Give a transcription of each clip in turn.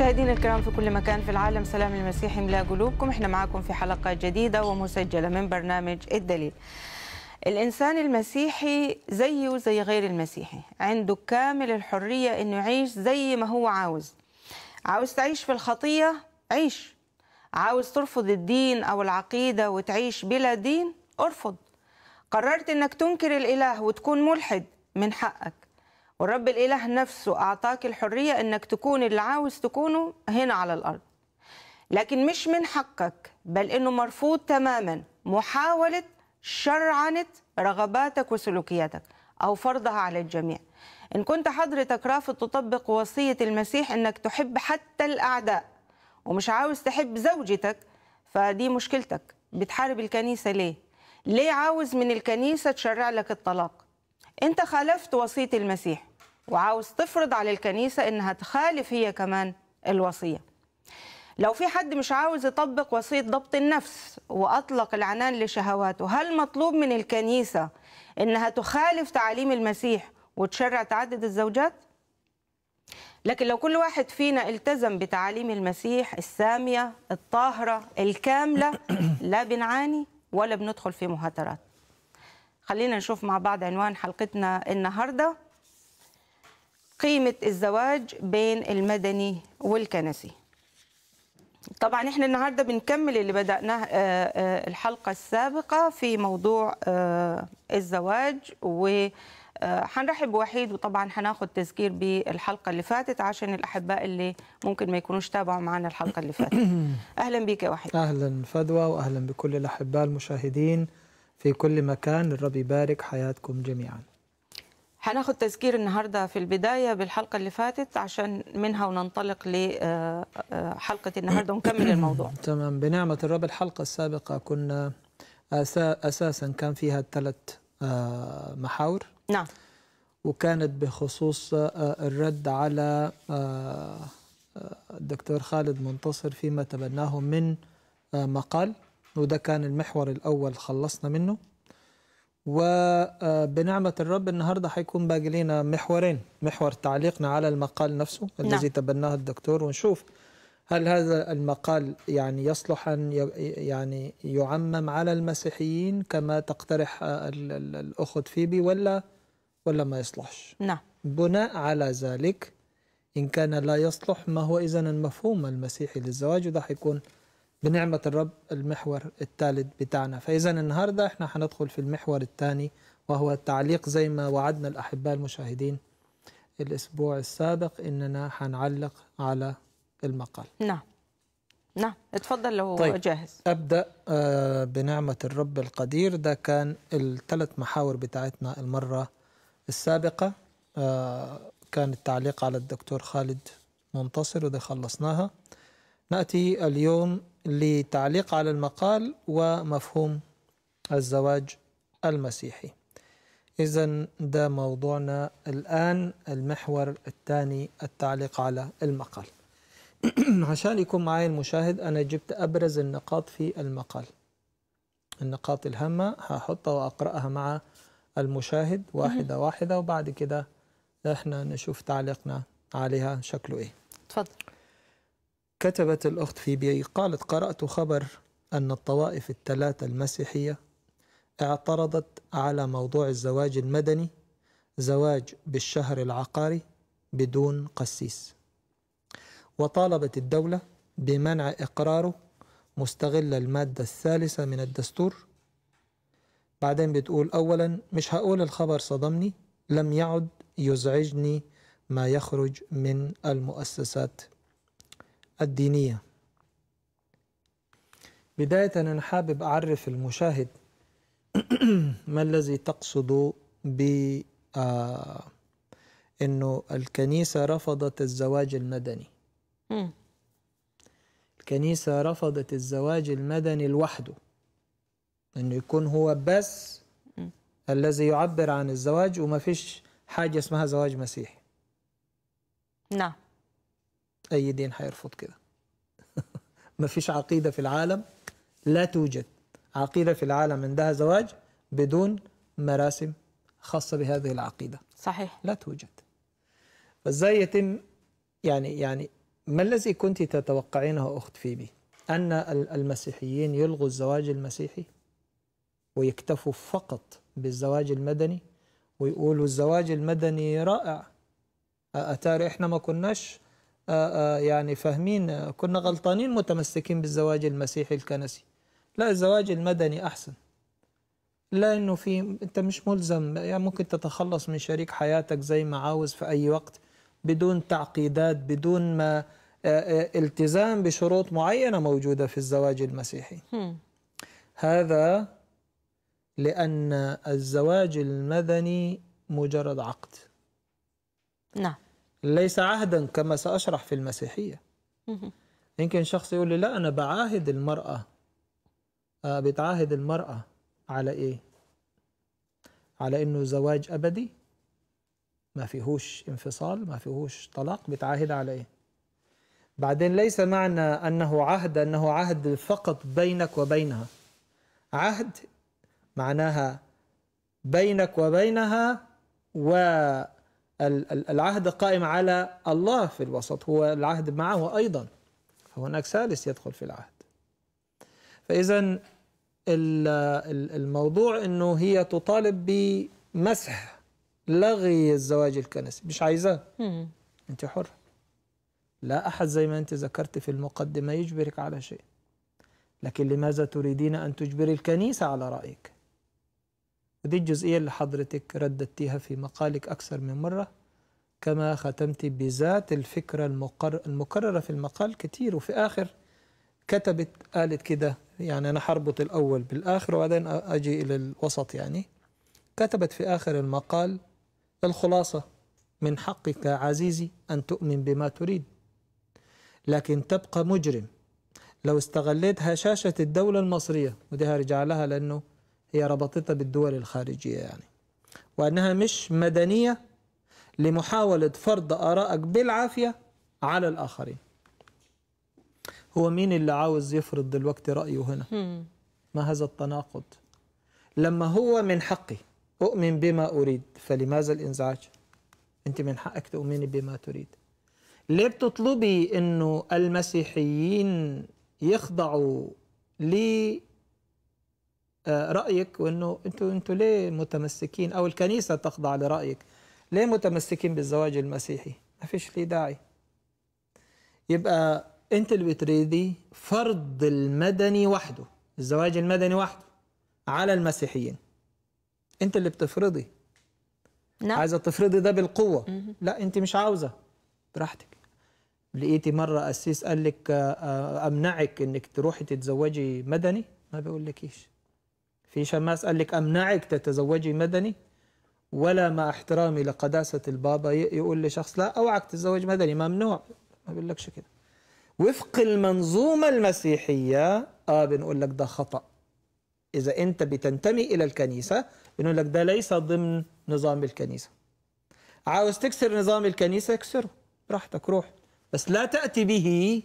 مشاهدينا الكرام في كل مكان في العالم سلام المسيح يملا قلوبكم احنا معاكم في حلقة جديدة ومسجلة من برنامج الدليل الإنسان المسيحي زيه زي غير المسيحي عنده كامل الحرية أنه يعيش زي ما هو عاوز عاوز تعيش في الخطية عيش عاوز ترفض الدين أو العقيدة وتعيش بلا دين ارفض قررت أنك تنكر الإله وتكون ملحد من حقك والرب الإله نفسه أعطاك الحرية إنك تكون اللي عاوز تكونه هنا على الأرض لكن مش من حقك بل إنه مرفوض تماما محاولة شرعنة رغباتك وسلوكياتك أو فرضها على الجميع إن كنت حضرتك رافض تطبق وصية المسيح إنك تحب حتى الأعداء ومش عاوز تحب زوجتك فدي مشكلتك بتحارب الكنيسة ليه؟ ليه عاوز من الكنيسة تشرع لك الطلاق؟ أنت خالفت وصية المسيح وعاوز تفرض على الكنيسة إنها تخالف هي كمان الوصية لو في حد مش عاوز يطبق وصية ضبط النفس وأطلق العنان لشهواته هل مطلوب من الكنيسة إنها تخالف تعاليم المسيح وتشرع تعدد الزوجات؟ لكن لو كل واحد فينا التزم بتعاليم المسيح السامية الطاهرة الكاملة لا بنعاني ولا بندخل في مهاترات خلينا نشوف مع بعض عنوان حلقتنا النهارده قيمة الزواج بين المدني والكنسي طبعا احنا النهارده بنكمل اللي بدأناه آه، آه، الحلقة السابقة في موضوع آه، الزواج و هنرحب بوحيد وطبعا هناخد تذكير بالحلقه اللي فاتت عشان الاحباء اللي ممكن ما يكونوش تابعوا معنا الحلقه اللي فاتت. اهلا بيك يا وحيد. اهلا فدوى واهلا بكل الاحباء المشاهدين في كل مكان الرب يبارك حياتكم جميعا. هناخد تذكير النهارده في البدايه بالحلقه اللي فاتت عشان منها وننطلق لحلقه آه، آه، النهارده ونكمل الموضوع. تمام بنعمه الرب الحلقه السابقه كنا اساسا كان فيها ثلاث آه، محاور. نعم. وكانت بخصوص الرد على الدكتور خالد منتصر فيما تبناه من مقال وده كان المحور الاول خلصنا منه. وبنعمة الرب النهاردة حيكون باقي لنا محورين محور تعليقنا على المقال نفسه نعم. الذي تبناه الدكتور ونشوف هل هذا المقال يعني يصلح أن يعني يعمم على المسيحيين كما تقترح الأخت فيبي ولا ولا ما يصلحش نعم بناء على ذلك إن كان لا يصلح ما هو إذا المفهوم المسيحي للزواج وده حيكون بنعمة الرب المحور الثالث بتاعنا فإذا النهاردة احنا هندخل في المحور الثاني وهو التعليق زي ما وعدنا الأحباء المشاهدين الأسبوع السابق إننا هنعلق على المقال نعم نعم اتفضل لو طيب. جاهز أبدأ آه، بنعمة الرب القدير ده كان الثلاث محاور بتاعتنا المرة السابقة آه، كان التعليق على الدكتور خالد منتصر وده خلصناها نأتي اليوم لتعليق على المقال ومفهوم الزواج المسيحي إذا ده موضوعنا الآن المحور الثاني التعليق على المقال عشان يكون معي المشاهد أنا جبت أبرز النقاط في المقال النقاط الهامة هحطها وأقرأها مع المشاهد واحدة واحدة وبعد كده احنا نشوف تعليقنا عليها شكله ايه تفضل كتبت الأخت في بي قالت قرأت خبر أن الطوائف الثلاثة المسيحية اعترضت على موضوع الزواج المدني زواج بالشهر العقاري بدون قسيس وطالبت الدولة بمنع إقراره مستغلة المادة الثالثة من الدستور بعدين بتقول أولا مش هقول الخبر صدمني لم يعد يزعجني ما يخرج من المؤسسات الدينية بداية أنا حابب أعرف المشاهد ما الذي تقصد ب آه، أنه الكنيسة رفضت الزواج المدني الكنيسة رفضت الزواج المدني لوحده أنه يكون هو بس الذي يعبر عن الزواج وما فيش حاجة اسمها زواج مسيحي نعم أي دين هيرفض كده ما فيش عقيدة في العالم لا توجد عقيدة في العالم عندها زواج بدون مراسم خاصة بهذه العقيدة صحيح لا توجد فازاي يتم يعني يعني ما الذي كنت تتوقعينه أخت فيبي أن المسيحيين يلغوا الزواج المسيحي ويكتفوا فقط بالزواج المدني ويقولوا الزواج المدني رائع أتاري إحنا ما كناش آه، آه، يعني فاهمين آه، كنا غلطانين متمسكين بالزواج المسيحي الكنسي لا الزواج المدني أحسن لانه في انت مش ملزم يعني ممكن تتخلص من شريك حياتك زي ما عاوز في اي وقت بدون تعقيدات بدون ما التزام بشروط معينه موجوده في الزواج المسيحي هذا لان الزواج المدني مجرد عقد نعم ليس عهدا كما سأشرح في المسيحية يمكن شخص يقول لي لا أنا بعاهد المرأة آه بتعاهد المرأة على إيه؟ على إنه زواج أبدي ما فيهوش انفصال ما فيهوش طلاق بتعاهد على إيه؟ بعدين ليس معنى أنه عهد أنه عهد فقط بينك وبينها عهد معناها بينك وبينها و العهد قائم على الله في الوسط هو العهد معه أيضا فهناك ثالث يدخل في العهد فإذا الموضوع أنه هي تطالب بمسح لغي الزواج الكنسي مش عايزاه أنت حرة لا أحد زي ما أنت ذكرت في المقدمة يجبرك على شيء لكن لماذا تريدين أن تجبري الكنيسة على رأيك ودي الجزئية اللي حضرتك رددتيها في مقالك أكثر من مرة كما ختمت بذات الفكرة المقر... المكررة في المقال كتير وفي آخر كتبت قالت كده يعني أنا حربط الأول بالآخر وبعدين أجي إلى الوسط يعني كتبت في آخر المقال الخلاصة من حقك عزيزي أن تؤمن بما تريد لكن تبقى مجرم لو استغليت هشاشة الدولة المصرية ودي هرجع لها لأنه هي ربطتها بالدول الخارجية يعني وأنها مش مدنية لمحاولة فرض آرائك بالعافية على الآخرين هو مين اللي عاوز يفرض دلوقتي رأيه هنا ما هذا التناقض لما هو من حقي أؤمن بما أريد فلماذا الإنزعاج أنت من حقك تؤمني بما تريد ليه بتطلبي أنه المسيحيين يخضعوا لي رايك وانه انتوا انتوا ليه متمسكين او الكنيسه تخضع لرايك ليه متمسكين بالزواج المسيحي ما فيش لي داعي يبقى انت اللي بتريدي فرض المدني وحده الزواج المدني وحده على المسيحيين انت اللي بتفرضي نعم. عايزه تفرضي ده بالقوه لا انت مش عاوزه براحتك لقيتي مره قسيس قال لك آه، آه، امنعك انك تروحي تتزوجي مدني ما لكيش في شماس قال لك أمنعك تتزوجي مدني ولا مع احترامي لقداسة البابا يقول لشخص لا أوعك تتزوج مدني ممنوع ما بقول لكش كده وفق المنظومة المسيحية آه بنقول لك ده خطأ إذا أنت بتنتمي إلى الكنيسة بنقول لك ده ليس ضمن نظام الكنيسة عاوز تكسر نظام الكنيسة اكسره براحتك روح بس لا تأتي به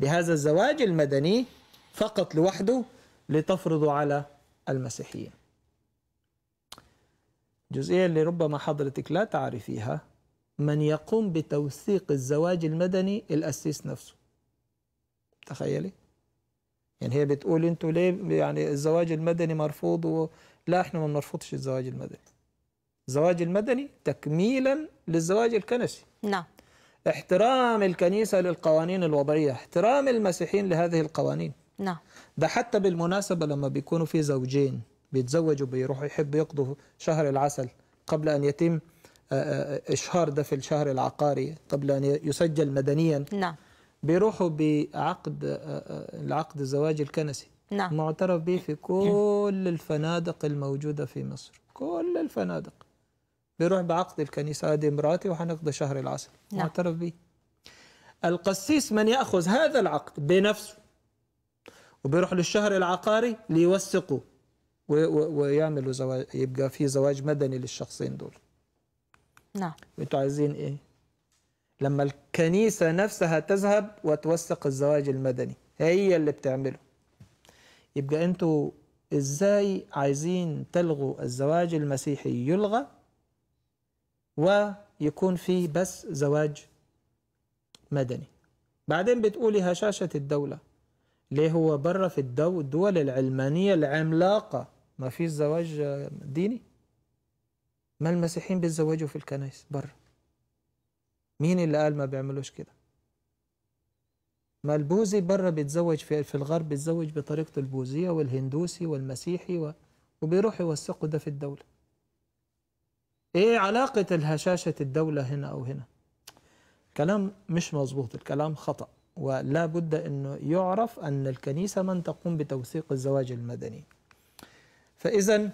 بهذا الزواج المدني فقط لوحده لتفرضه على المسيحيين الجزئية اللي ربما حضرتك لا تعرفيها من يقوم بتوثيق الزواج المدني الأسيس نفسه تخيلي يعني هي بتقول انتوا ليه يعني الزواج المدني مرفوض و... لا احنا ما بنرفضش الزواج المدني الزواج المدني تكميلا للزواج الكنسي نعم احترام الكنيسة للقوانين الوضعية احترام المسيحيين لهذه القوانين نعم ده حتى بالمناسبة لما بيكونوا في زوجين بيتزوجوا بيروحوا يحبوا يقضوا شهر العسل قبل أن يتم آه، آه، إشهار ده في الشهر العقاري قبل أن يسجل مدنيا نعم بيروحوا بعقد آه، العقد الزواج الكنسي نعم معترف به في كل الفنادق الموجودة في مصر كل الفنادق بيروح بعقد الكنيسة هذه امرأتي وحنقضي شهر العسل نعم. معترف به القسيس من يأخذ هذا العقد بنفسه وبيروح للشهر العقاري ليوثقوا ويعملوا زواج يبقى في زواج مدني للشخصين دول نعم انتوا عايزين ايه لما الكنيسه نفسها تذهب وتوثق الزواج المدني هي اللي بتعمله يبقى انتوا ازاي عايزين تلغوا الزواج المسيحي يلغى ويكون فيه بس زواج مدني بعدين بتقولي هشاشة الدولة ليه هو بره في الدول العلمانية العملاقة ما في زواج ديني ما المسيحيين بيتزوجوا في الكنائس بره مين اللي قال ما بيعملوش كده ما البوذي بره بيتزوج في, في الغرب بيتزوج بطريقته البوذية والهندوسي والمسيحي و... وبيروح يوثقوا ده في الدولة ايه علاقة الهشاشة الدولة هنا او هنا كلام مش مظبوط الكلام خطأ ولا بد أنه يعرف أن الكنيسة من تقوم بتوثيق الزواج المدني فإذا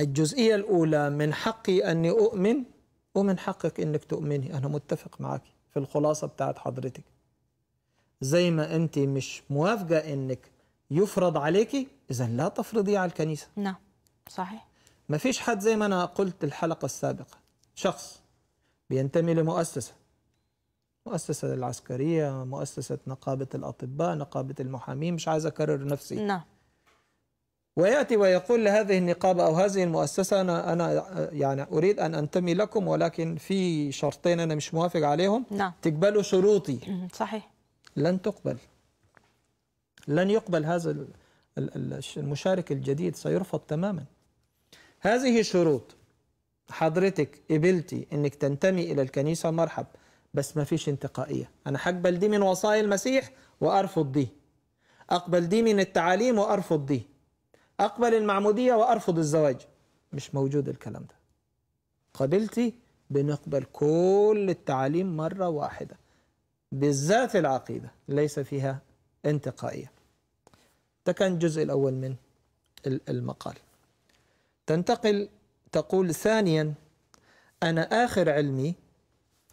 الجزئية الأولى من حقي أني أؤمن ومن حقك أنك تؤمني أنا متفق معك في الخلاصة بتاعت حضرتك زي ما أنت مش موافقة أنك يفرض عليكي إذا لا تفرضي على الكنيسة نعم صحيح ما فيش حد زي ما أنا قلت الحلقة السابقة شخص بينتمي لمؤسسة مؤسسة العسكرية مؤسسة نقابة الأطباء نقابة المحامين مش عايز أكرر نفسي نعم ويأتي ويقول لهذه النقابة أو هذه المؤسسة أنا, أنا يعني أريد أن أنتمي لكم ولكن في شرطين أنا مش موافق عليهم نعم. تقبلوا شروطي صحيح لن تقبل لن يقبل هذا المشارك الجديد سيرفض تماما هذه شروط حضرتك قبلتي أنك تنتمي إلى الكنيسة مرحب بس ما فيش انتقائية أنا هقبل دي من وصايا المسيح وأرفض دي أقبل دي من التعاليم وأرفض دي أقبل المعمودية وأرفض الزواج مش موجود الكلام ده قبلتي بنقبل كل التعاليم مرة واحدة بالذات العقيدة ليس فيها انتقائية ده كان الجزء الأول من المقال تنتقل تقول ثانيا أنا آخر علمي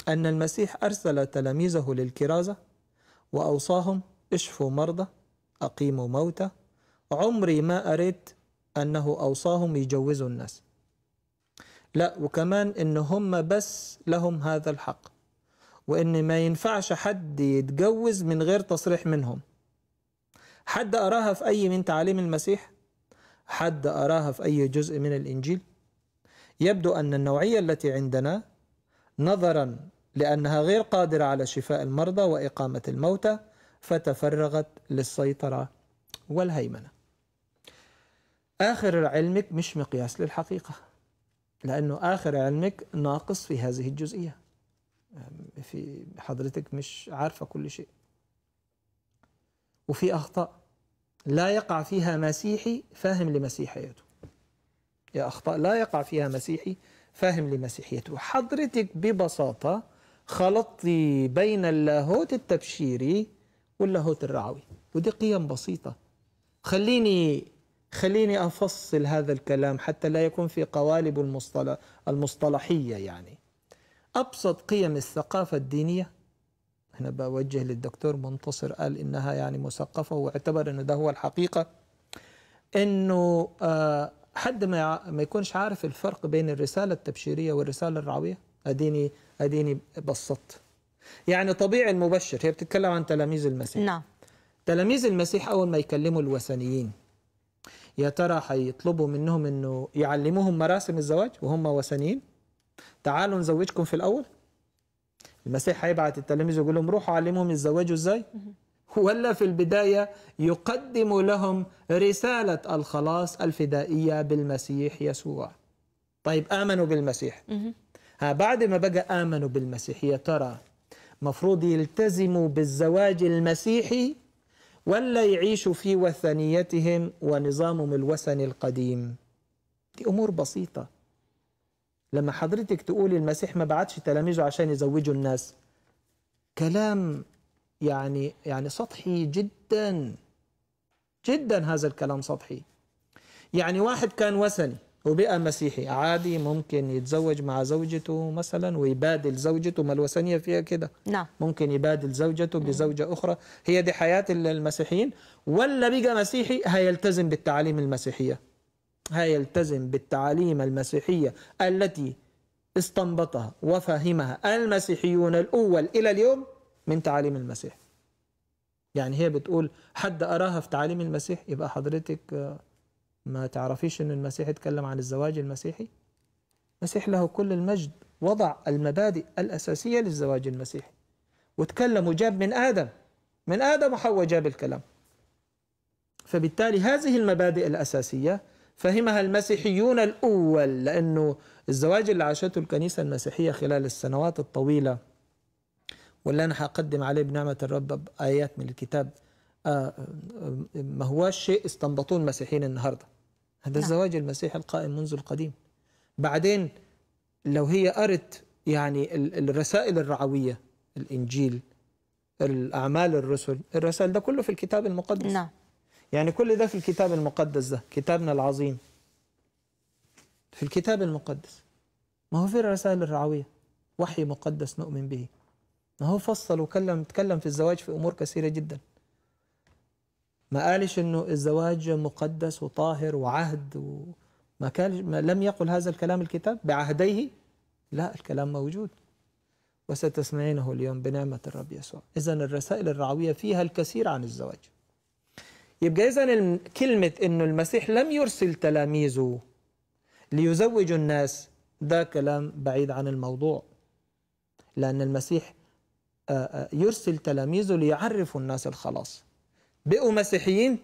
أن المسيح أرسل تلاميذه للكرازة وأوصاهم اشفوا مرضى أقيموا موتى عمري ما أريت أنه أوصاهم يجوزوا الناس لا وكمان إن هم بس لهم هذا الحق وإن ما ينفعش حد يتجوز من غير تصريح منهم حد أراها في أي من تعاليم المسيح حد أراها في أي جزء من الإنجيل يبدو أن النوعية التي عندنا نظرا لأنها غير قادرة على شفاء المرضى وإقامة الموتى فتفرغت للسيطرة والهيمنة آخر علمك مش مقياس للحقيقة لأنه آخر علمك ناقص في هذه الجزئية في حضرتك مش عارفة كل شيء وفي أخطاء لا يقع فيها مسيحي فاهم لمسيحيته يا أخطاء لا يقع فيها مسيحي فاهم لمسيحيته حضرتك ببساطة خلطتي بين اللاهوت التبشيري واللاهوت الرعوي ودي قيم بسيطة خليني خليني أفصل هذا الكلام حتى لا يكون في قوالب المصطلح المصطلحية يعني أبسط قيم الثقافة الدينية هنا بوجه للدكتور منتصر قال إنها يعني مثقفة واعتبر أنه ده هو الحقيقة أنه آه حد ما ما يكونش عارف الفرق بين الرساله التبشيريه والرساله الرعويه اديني اديني بسطت يعني طبيعي المبشر هي بتتكلم عن تلاميذ المسيح نعم تلاميذ المسيح اول ما يكلموا الوثنيين يا ترى هيطلبوا منهم انه يعلموهم مراسم الزواج وهم وثنيين تعالوا نزوجكم في الاول المسيح هيبعت التلاميذ يقول لهم روحوا علموهم يتزوجوا ازاي ولا في البداية يقدم لهم رسالة الخلاص الفدائية بالمسيح يسوع طيب آمنوا بالمسيح ها بعد ما بقى آمنوا بالمسيح يا ترى مفروض يلتزموا بالزواج المسيحي ولا يعيشوا في وثنيتهم ونظامهم الوثني القديم دي أمور بسيطة لما حضرتك تقول المسيح ما بعتش تلاميذه عشان يزوجوا الناس كلام يعني يعني سطحي جدا جدا هذا الكلام سطحي يعني واحد كان وثني وبقى مسيحي عادي ممكن يتزوج مع زوجته مثلا ويبادل زوجته ما الوثنيه فيها كده نعم ممكن يبادل زوجته بزوجه اخرى هي دي حياه المسيحيين ولا بقى مسيحي هيلتزم بالتعاليم المسيحيه هيلتزم بالتعاليم المسيحيه التي استنبطها وفهمها المسيحيون الاول الى اليوم من تعاليم المسيح يعني هي بتقول حد أراها في تعاليم المسيح يبقى حضرتك آه، ما تعرفيش أن المسيح يتكلم عن الزواج المسيحي المسيح له كل المجد وضع المبادئ الأساسية للزواج المسيحي وتكلم وجاب من آدم من آدم وحواء جاب الكلام فبالتالي هذه المبادئ الأساسية فهمها المسيحيون الأول لأنه الزواج اللي عاشته الكنيسة المسيحية خلال السنوات الطويلة ولا انا هقدم عليه بنعمه الرب بايات من الكتاب آه، آه، ما هواش شيء استنبطوه المسيحيين النهارده هذا نعم. الزواج المسيحي القائم منذ القديم بعدين لو هي قرت يعني الرسائل الرعويه الانجيل الاعمال الرسل الرسائل ده كله في الكتاب المقدس نعم يعني كل ده في الكتاب المقدس ده كتابنا العظيم في الكتاب المقدس ما هو في الرسائل الرعويه وحي مقدس نؤمن به ما هو فصل وكلم تكلم في الزواج في امور كثيره جدا ما قالش انه الزواج مقدس وطاهر وعهد وما كان لم يقل هذا الكلام الكتاب بعهديه لا الكلام موجود وستسمعينه اليوم بنعمة الرب يسوع إذا الرسائل الرعوية فيها الكثير عن الزواج يبقى إذا كلمة انه المسيح لم يرسل تلاميذه ليزوجوا الناس ده كلام بعيد عن الموضوع لأن المسيح آه، آه، يرسل تلاميذه ليعرفوا الناس الخلاص بقوا مسيحيين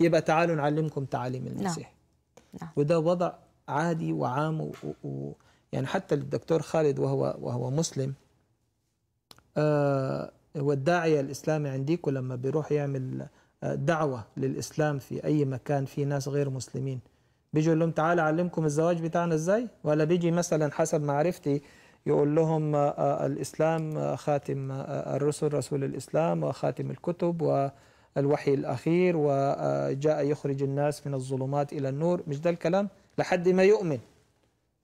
يبقى تعالوا نعلمكم تعاليم نعم. المسيح نعم. وده وضع عادي وعام و... و... يعني حتى الدكتور خالد وهو وهو مسلم آه والداعية الإسلامي عنديكم لما بيروح يعمل آه، دعوة للإسلام في أي مكان في ناس غير مسلمين بيجوا لهم تعالى أعلمكم الزواج بتاعنا إزاي ولا بيجي مثلا حسب معرفتي يقول لهم آه، آه، الإسلام آه، خاتم الرسل رسول الإسلام وخاتم الكتب والوحي الأخير وجاء يخرج الناس من الظلمات إلى النور مش ده الكلام لحد ما يؤمن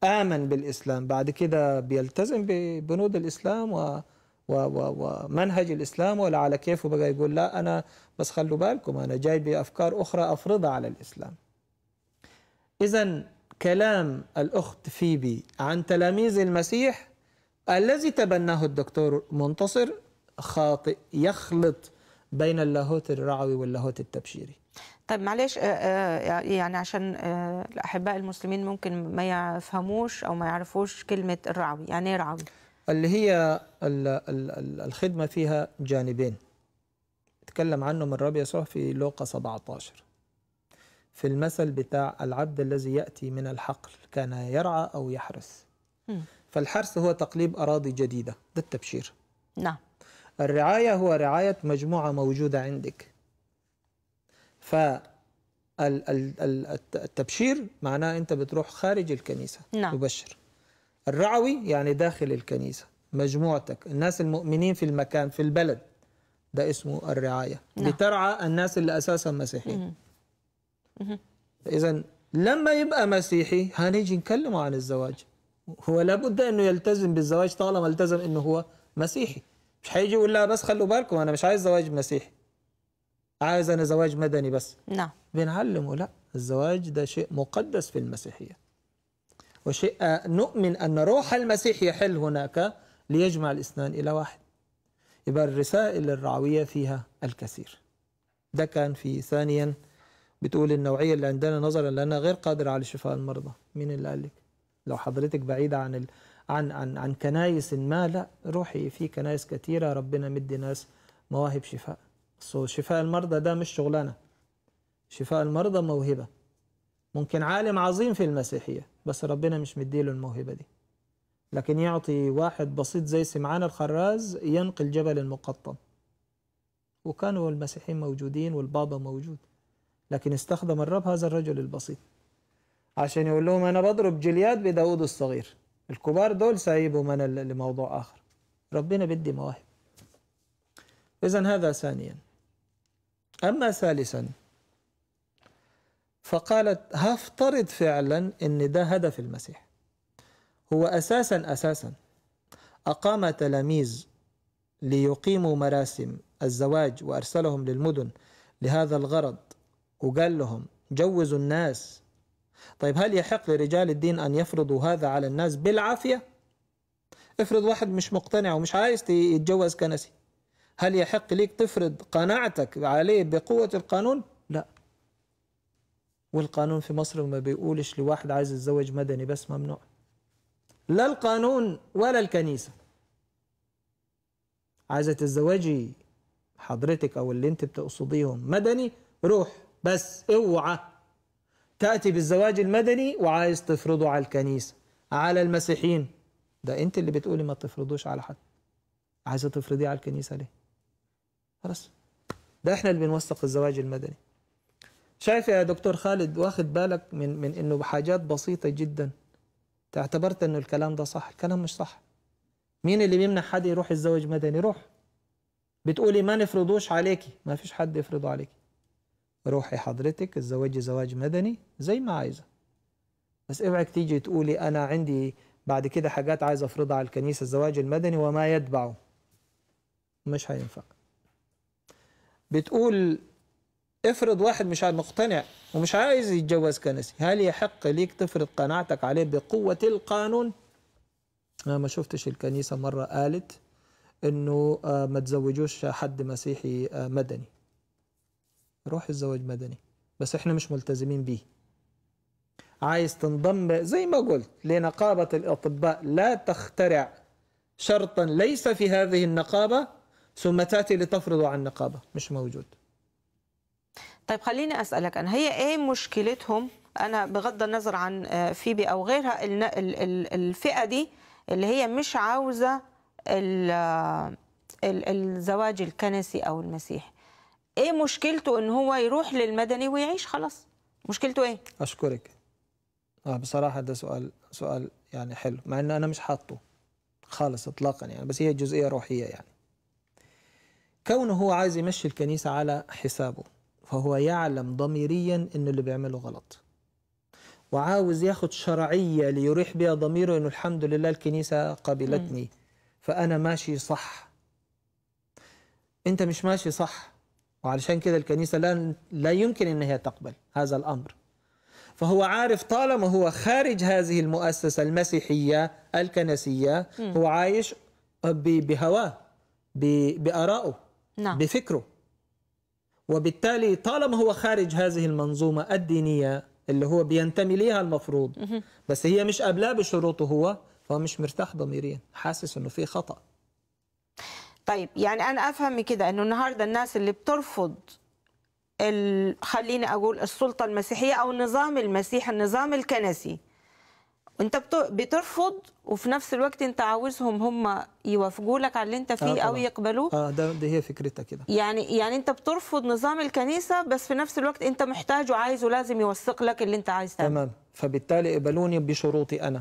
آمن بالإسلام بعد كده بيلتزم ببنود الإسلام و ومنهج الإسلام ولا على كيفه بقى يقول لا أنا بس خلوا بالكم أنا جاي بأفكار أخرى أفرضها على الإسلام إذا كلام الأخت فيبي عن تلاميذ المسيح الذي تبناه الدكتور منتصر خاطئ يخلط بين اللاهوت الرعوي واللاهوت التبشيري طيب معلش آه، آه، يعني عشان آه، الاحباء المسلمين ممكن ما يفهموش او ما يعرفوش كلمه الرعوي يعني ايه رعوي اللي هي الخدمه فيها جانبين اتكلم عنه من ربي يسوع في لوقا 17 في المثل بتاع العبد الذي ياتي من الحقل كان يرعى او يحرس فالحرث هو تقليب أراضي جديدة ده التبشير نعم الرعاية هو رعاية مجموعة موجودة عندك ف التبشير معناه أنت بتروح خارج الكنيسة نعم. تبشر الرعوي يعني داخل الكنيسة مجموعتك الناس المؤمنين في المكان في البلد ده اسمه الرعاية نعم. لترعى الناس اللي أساسا مسيحيين إذا لما يبقى مسيحي هنيجي نكلمه عن الزواج هو لابد انه يلتزم بالزواج طالما التزم انه هو مسيحي مش هيجي يقول لها بس خلوا بالكم انا مش عايز زواج مسيحي عايز انا زواج مدني بس نعم بنعلمه لا الزواج ده شيء مقدس في المسيحيه وشيء آه، نؤمن ان روح المسيح يحل هناك ليجمع الاثنان الى واحد يبقى الرسائل الرعويه فيها الكثير ده كان في ثانيا بتقول النوعيه اللي عندنا نظرا لانها غير قادره على شفاء المرضى مين اللي قال لك لو حضرتك بعيدة عن ال... عن عن عن كنايس ما لا روحي في كنايس كتيرة ربنا مدي ناس مواهب شفاء سو so شفاء المرضى ده مش شغلانة شفاء المرضى موهبة ممكن عالم عظيم في المسيحية بس ربنا مش مديله الموهبة دي لكن يعطي واحد بسيط زي سمعان الخراز ينقل جبل المقطم وكانوا المسيحيين موجودين والبابا موجود لكن استخدم الرب هذا الرجل البسيط عشان يقول لهم انا بضرب جلياد بداود الصغير الكبار دول سايبهم انا لموضوع اخر ربنا بدي مواهب اذا هذا ثانيا اما ثالثا فقالت هفترض فعلا ان ده هدف المسيح هو اساسا اساسا اقام تلاميذ ليقيموا مراسم الزواج وارسلهم للمدن لهذا الغرض وقال لهم جوزوا الناس طيب هل يحق لرجال الدين أن يفرضوا هذا على الناس بالعافية؟ افرض واحد مش مقتنع ومش عايز يتجوز كنسي هل يحق ليك تفرض قناعتك عليه بقوة القانون؟ لا والقانون في مصر ما بيقولش لواحد عايز يتزوج مدني بس ممنوع لا القانون ولا الكنيسة عايزة تتزوجي حضرتك أو اللي أنت بتقصديهم مدني روح بس اوعى تأتي بالزواج المدني وعايز تفرضه على الكنيسة على المسيحيين ده أنت اللي بتقولي ما تفرضوش على حد عايزة تفرضيه على الكنيسة ليه؟ خلاص ده احنا اللي بنوثق الزواج المدني شايف يا دكتور خالد واخد بالك من من انه بحاجات بسيطة جدا اعتبرت انه الكلام ده صح الكلام مش صح مين اللي بيمنع حد يروح يتزوج مدني روح بتقولي ما نفرضوش عليكي ما فيش حد يفرضه عليكي روحي حضرتك الزواج زواج مدني زي ما عايزه بس اوعك تيجي تقولي انا عندي بعد كده حاجات عايز افرضها على الكنيسه الزواج المدني وما يتبعه مش هينفع بتقول افرض واحد مش مقتنع ومش عايز يتجوز كنسي هل يحق ليك تفرض قناعتك عليه بقوة القانون انا ما شفتش الكنيسة مرة قالت انه آه، ما تزوجوش حد مسيحي آه، مدني روح الزواج مدني بس احنا مش ملتزمين به عايز تنضم زي ما قلت لنقابة الأطباء لا تخترع شرطا ليس في هذه النقابة ثم تأتي لتفرض عن النقابة مش موجود طيب خليني أسألك أنا هي إيه مشكلتهم أنا بغض النظر عن آه، فيبي أو غيرها الفئة دي اللي هي مش عاوزة آه، الزواج الكنسي أو المسيحي ايه مشكلته ان هو يروح للمدني ويعيش خلاص مشكلته ايه اشكرك اه بصراحه ده سؤال سؤال يعني حلو مع ان انا مش حاطه خالص اطلاقا يعني بس هي جزئيه روحيه يعني كونه هو عايز يمشي الكنيسه على حسابه فهو يعلم ضميريا انه اللي بيعمله غلط وعاوز ياخد شرعيه ليريح بها ضميره انه الحمد لله الكنيسه قبلتني م. فانا ماشي صح انت مش ماشي صح وعلشان كده الكنيسة لا, لا يمكن أن هي تقبل هذا الأمر فهو عارف طالما هو خارج هذه المؤسسة المسيحية الكنسية م. هو عايش بهواه بآرائه نعم. بفكره وبالتالي طالما هو خارج هذه المنظومة الدينية اللي هو بينتمي ليها المفروض بس هي مش قابلاه بشروطه هو فهو مش مرتاح ضميريا حاسس انه في خطأ طيب يعني انا افهم من كده انه النهارده الناس اللي بترفض ال... خليني اقول السلطه المسيحيه او النظام المسيحي النظام الكنسي انت بترفض وفي نفس الوقت انت عاوزهم هم يوافقوا لك على اللي انت فيه آه او يقبلوه اه ده دي هي فكرتها كده يعني يعني انت بترفض نظام الكنيسه بس في نفس الوقت انت محتاج وعايز ولازم يوثق لك اللي انت عايز تعمله تمام فبالتالي قبلوني بشروطي انا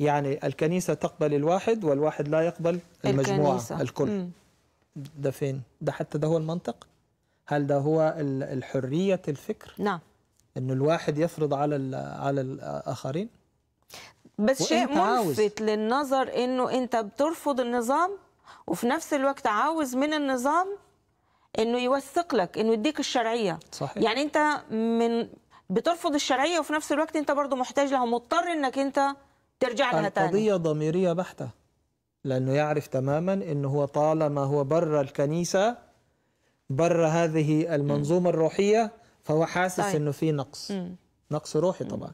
يعني الكنيسة تقبل الواحد والواحد لا يقبل المجموعة الكنيسة. الكل م. ده فين؟ ده حتى ده هو المنطق؟ هل ده هو الحرية الفكر؟ نعم انه الواحد يفرض على على الاخرين بس شيء ملفت عاوز. للنظر انه انت بترفض النظام وفي نفس الوقت عاوز من النظام انه يوثق لك انه يديك الشرعيه صحيح. يعني انت من بترفض الشرعيه وفي نفس الوقت انت برضه محتاج لها مضطر انك انت ترجع لها تاني القضية ضميرية بحتة لأنه يعرف تماما أنه هو طالما هو بر الكنيسة بر هذه المنظومة الروحية فهو حاسس طيب. أنه في نقص م. نقص روحي طبعا م.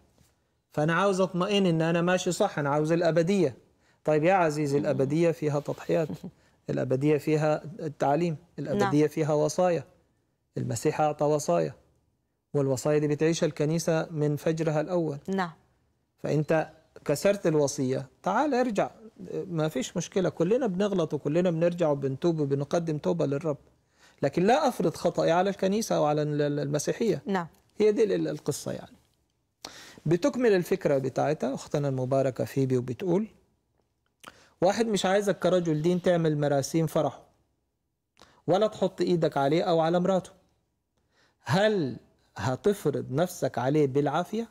فأنا عاوز أطمئن أن أنا ماشي صح أنا عاوز الأبدية طيب يا عزيزي الأبدية فيها تضحيات الأبدية فيها التعليم الأبدية نعم. فيها وصايا المسيح أعطى وصايا والوصايا دي بتعيشها الكنيسة من فجرها الأول نعم فأنت كسرت الوصية تعال ارجع ما فيش مشكلة كلنا بنغلط وكلنا بنرجع وبنتوب وبنقدم توبة للرب لكن لا أفرض خطأي على الكنيسة أو على المسيحية نعم هي دي القصة يعني بتكمل الفكرة بتاعتها أختنا المباركة فيبي وبتقول واحد مش عايزك كرجل دين تعمل مراسيم فرحه ولا تحط ايدك عليه او على مراته هل هتفرض نفسك عليه بالعافيه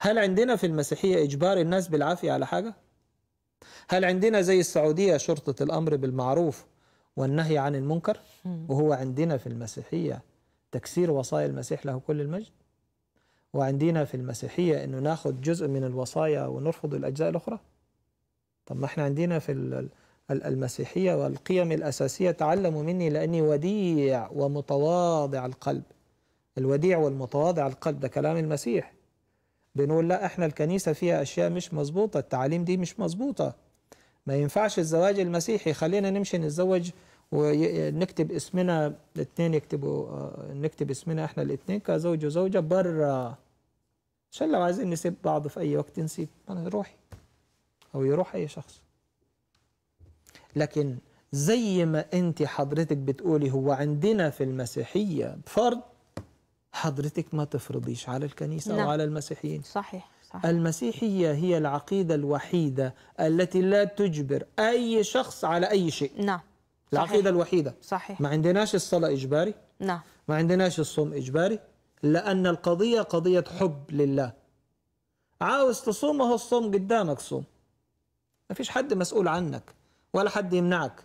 هل عندنا في المسيحية إجبار الناس بالعافية على حاجة؟ هل عندنا زي السعودية شرطة الأمر بالمعروف والنهي عن المنكر؟ وهو عندنا في المسيحية تكسير وصايا المسيح له كل المجد؟ وعندنا في المسيحية أنه ناخذ جزء من الوصايا ونرفض الأجزاء الأخرى؟ طب ما احنا عندنا في المسيحية والقيم الأساسية تعلموا مني لأني وديع ومتواضع القلب الوديع والمتواضع القلب ده كلام المسيح بنقول لا احنا الكنيسه فيها اشياء مش مظبوطه التعاليم دي مش مظبوطه ما ينفعش الزواج المسيحي خلينا نمشي نتزوج ونكتب اسمنا الاثنين يكتبوا آه، نكتب اسمنا احنا الاثنين كزوج وزوجه بره عشان لو عايزين نسيب بعض في اي وقت نسيب انا روحي او يروح اي شخص لكن زي ما انت حضرتك بتقولي هو عندنا في المسيحيه فرض حضرتك ما تفرضيش على الكنيسة نعم. وعلى المسيحيين صحيح. صحيح المسيحية هي العقيدة الوحيدة التي لا تجبر أي شخص على أي شيء نعم العقيدة صحيح. الوحيدة صحيح ما عندناش الصلاة إجباري نعم ما عندناش الصوم إجباري لأن القضية قضية حب لله عاوز تصوم اهو الصوم قدامك صوم ما فيش حد مسؤول عنك ولا حد يمنعك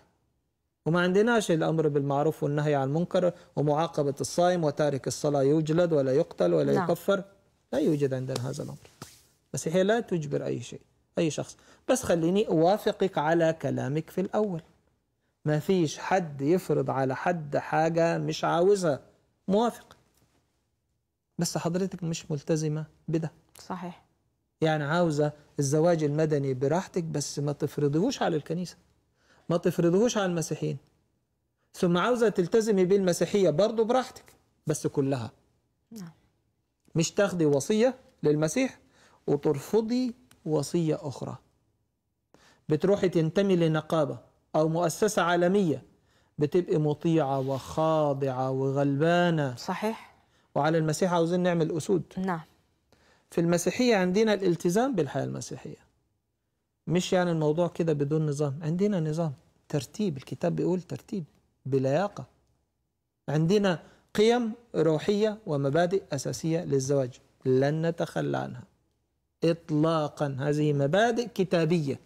وما عندناش الأمر بالمعروف والنهي عن المنكر ومعاقبة الصائم وتارك الصلاة يجلد ولا يقتل ولا لا. نعم. يكفر لا يوجد عندنا هذا الأمر بس هي لا تجبر أي شيء أي شخص بس خليني أوافقك على كلامك في الأول ما فيش حد يفرض على حد حاجة مش عاوزها موافق بس حضرتك مش ملتزمة بده صحيح يعني عاوزة الزواج المدني براحتك بس ما تفرضيهوش على الكنيسة ما تفرضهوش على المسيحيين ثم عاوزه تلتزمي بالمسيحيه برضه براحتك بس كلها نعم مش تاخدي وصيه للمسيح وترفضي وصيه اخرى بتروحي تنتمي لنقابه او مؤسسه عالميه بتبقي مطيعه وخاضعه وغلبانه صحيح وعلى المسيح عاوزين نعمل اسود نعم في المسيحيه عندنا الالتزام بالحياه المسيحيه مش يعني الموضوع كده بدون نظام عندنا نظام ترتيب الكتاب بيقول ترتيب بلياقة عندنا قيم روحية ومبادئ أساسية للزواج لن نتخلى عنها إطلاقا هذه مبادئ كتابية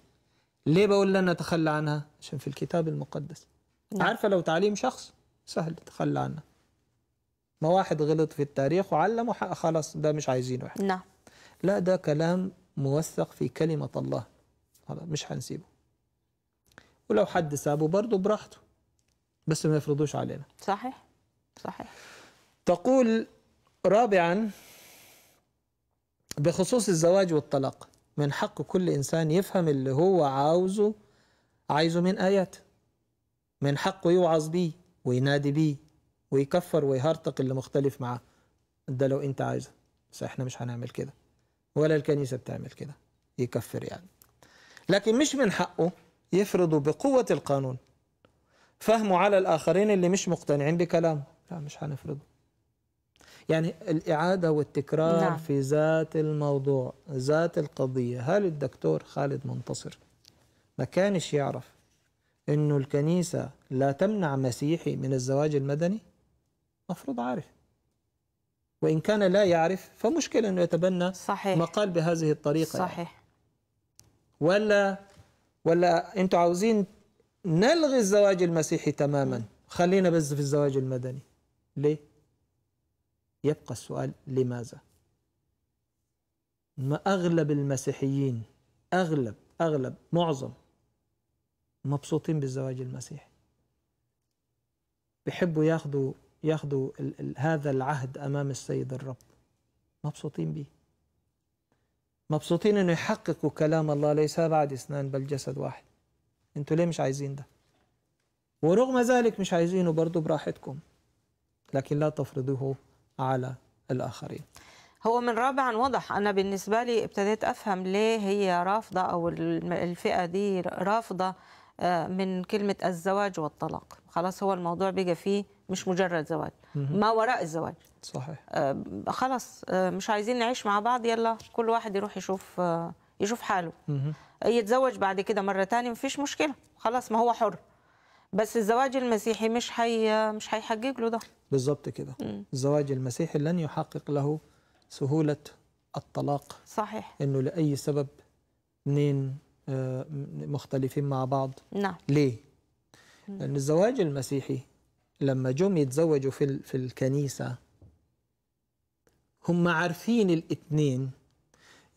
ليه بقول لن نتخلى عنها عشان في الكتاب المقدس نعم. عارفة لو تعليم شخص سهل تتخلى عنها ما واحد غلط في التاريخ وعلمه خلاص ده مش عايزينه احنا نعم لا ده كلام موثق في كلمة الله خلاص مش هنسيبه ولو حد سابه برضه براحته بس ما يفرضوش علينا صحيح صحيح تقول رابعا بخصوص الزواج والطلاق من حق كل إنسان يفهم اللي هو عاوزه عايزه من آيات من حقه يوعظ بيه وينادي بيه ويكفر ويهرطق اللي مختلف معاه ده لو انت عايزه بس احنا مش هنعمل كده ولا الكنيسة بتعمل كده يكفر يعني لكن مش من حقه يفرضوا بقوة القانون فهمه على الآخرين اللي مش مقتنعين بكلامه لا مش هنفرضه يعني الإعادة والتكرار نعم. في ذات الموضوع ذات القضية هل الدكتور خالد منتصر ما كانش يعرف أنه الكنيسة لا تمنع مسيحي من الزواج المدني مفروض عارف وإن كان لا يعرف فمشكلة أنه يتبنى صحيح. مقال بهذه الطريقة يعني. صحيح يعني. ولا ولا انتوا عاوزين نلغي الزواج المسيحي تماما خلينا بس في الزواج المدني ليه يبقى السؤال لماذا ما اغلب المسيحيين اغلب اغلب معظم مبسوطين بالزواج المسيحي بيحبوا ياخذوا ياخذوا هذا العهد امام السيد الرب مبسوطين بيه مبسوطين انه يحققوا كلام الله ليس بعد اثنان بل جسد واحد انتوا ليه مش عايزين ده ورغم ذلك مش عايزينه برضه براحتكم لكن لا تفرضوه على الآخرين هو من رابعا وضح أنا بالنسبة لي ابتديت أفهم ليه هي رافضة أو الفئة دي رافضة آه، من كلمة الزواج والطلاق خلاص هو الموضوع بيجي فيه مش مجرد زواج ما وراء الزواج صحيح آه خلاص آه مش عايزين نعيش مع بعض يلا كل واحد يروح يشوف آه يشوف حاله يتزوج بعد كده مرة تانية مفيش مشكلة خلاص ما هو حر بس الزواج المسيحي مش حي مش هيحقق له ده بالظبط كده الزواج المسيحي لن يحقق له سهولة الطلاق صحيح انه لأي سبب اثنين آه، مختلفين مع بعض نعم ليه؟ لأن الزواج المسيحي لما جم يتزوجوا في في الكنيسه هم عارفين الاثنين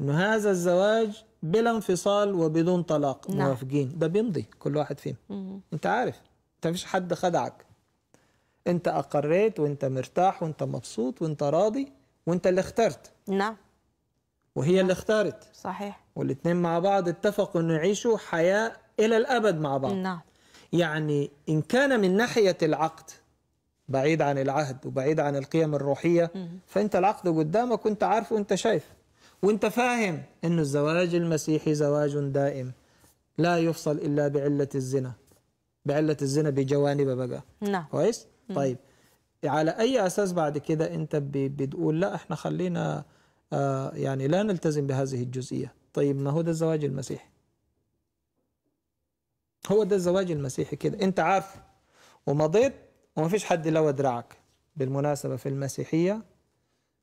انه هذا الزواج بلا انفصال وبدون طلاق نعم. موافقين ده بيمضي كل واحد فيهم انت عارف انت فيش حد خدعك انت اقريت وانت مرتاح وانت مبسوط وانت راضي وانت اللي اخترت نعم وهي نعم. اللي اختارت صحيح والاثنين مع بعض اتفقوا انه يعيشوا حياه الى الابد مع بعض نعم يعني إن كان من ناحية العقد بعيد عن العهد وبعيد عن القيم الروحية فأنت العقد قدامك وأنت عارف وأنت شايف وأنت فاهم أن الزواج المسيحي زواج دائم لا يفصل إلا بعلة الزنا بعلة الزنا بجوانب بقى نعم كويس؟ طيب على أي أساس بعد كده أنت بتقول لا إحنا خلينا آه يعني لا نلتزم بهذه الجزئية طيب ما هو ده الزواج المسيحي هو ده الزواج المسيحي كده انت عارف ومضيت ومفيش حد لوى دراعك بالمناسبة في المسيحية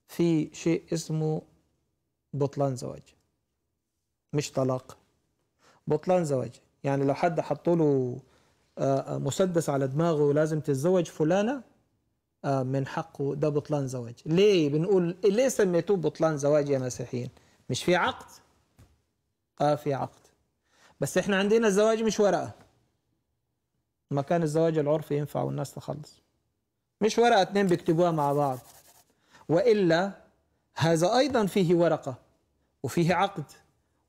في شيء اسمه بطلان زواج مش طلاق بطلان زواج يعني لو حد حطوا له آه، آه، مسدس على دماغه ولازم تتزوج فلانة آه، من حقه ده بطلان زواج ليه بنقول ليه سميتوه بطلان زواج يا مسيحيين مش في عقد اه في عقد بس احنا عندنا الزواج مش ورقه مكان الزواج العرفي ينفع والناس تخلص مش ورقه اتنين بيكتبوها مع بعض والا هذا ايضا فيه ورقه وفيه عقد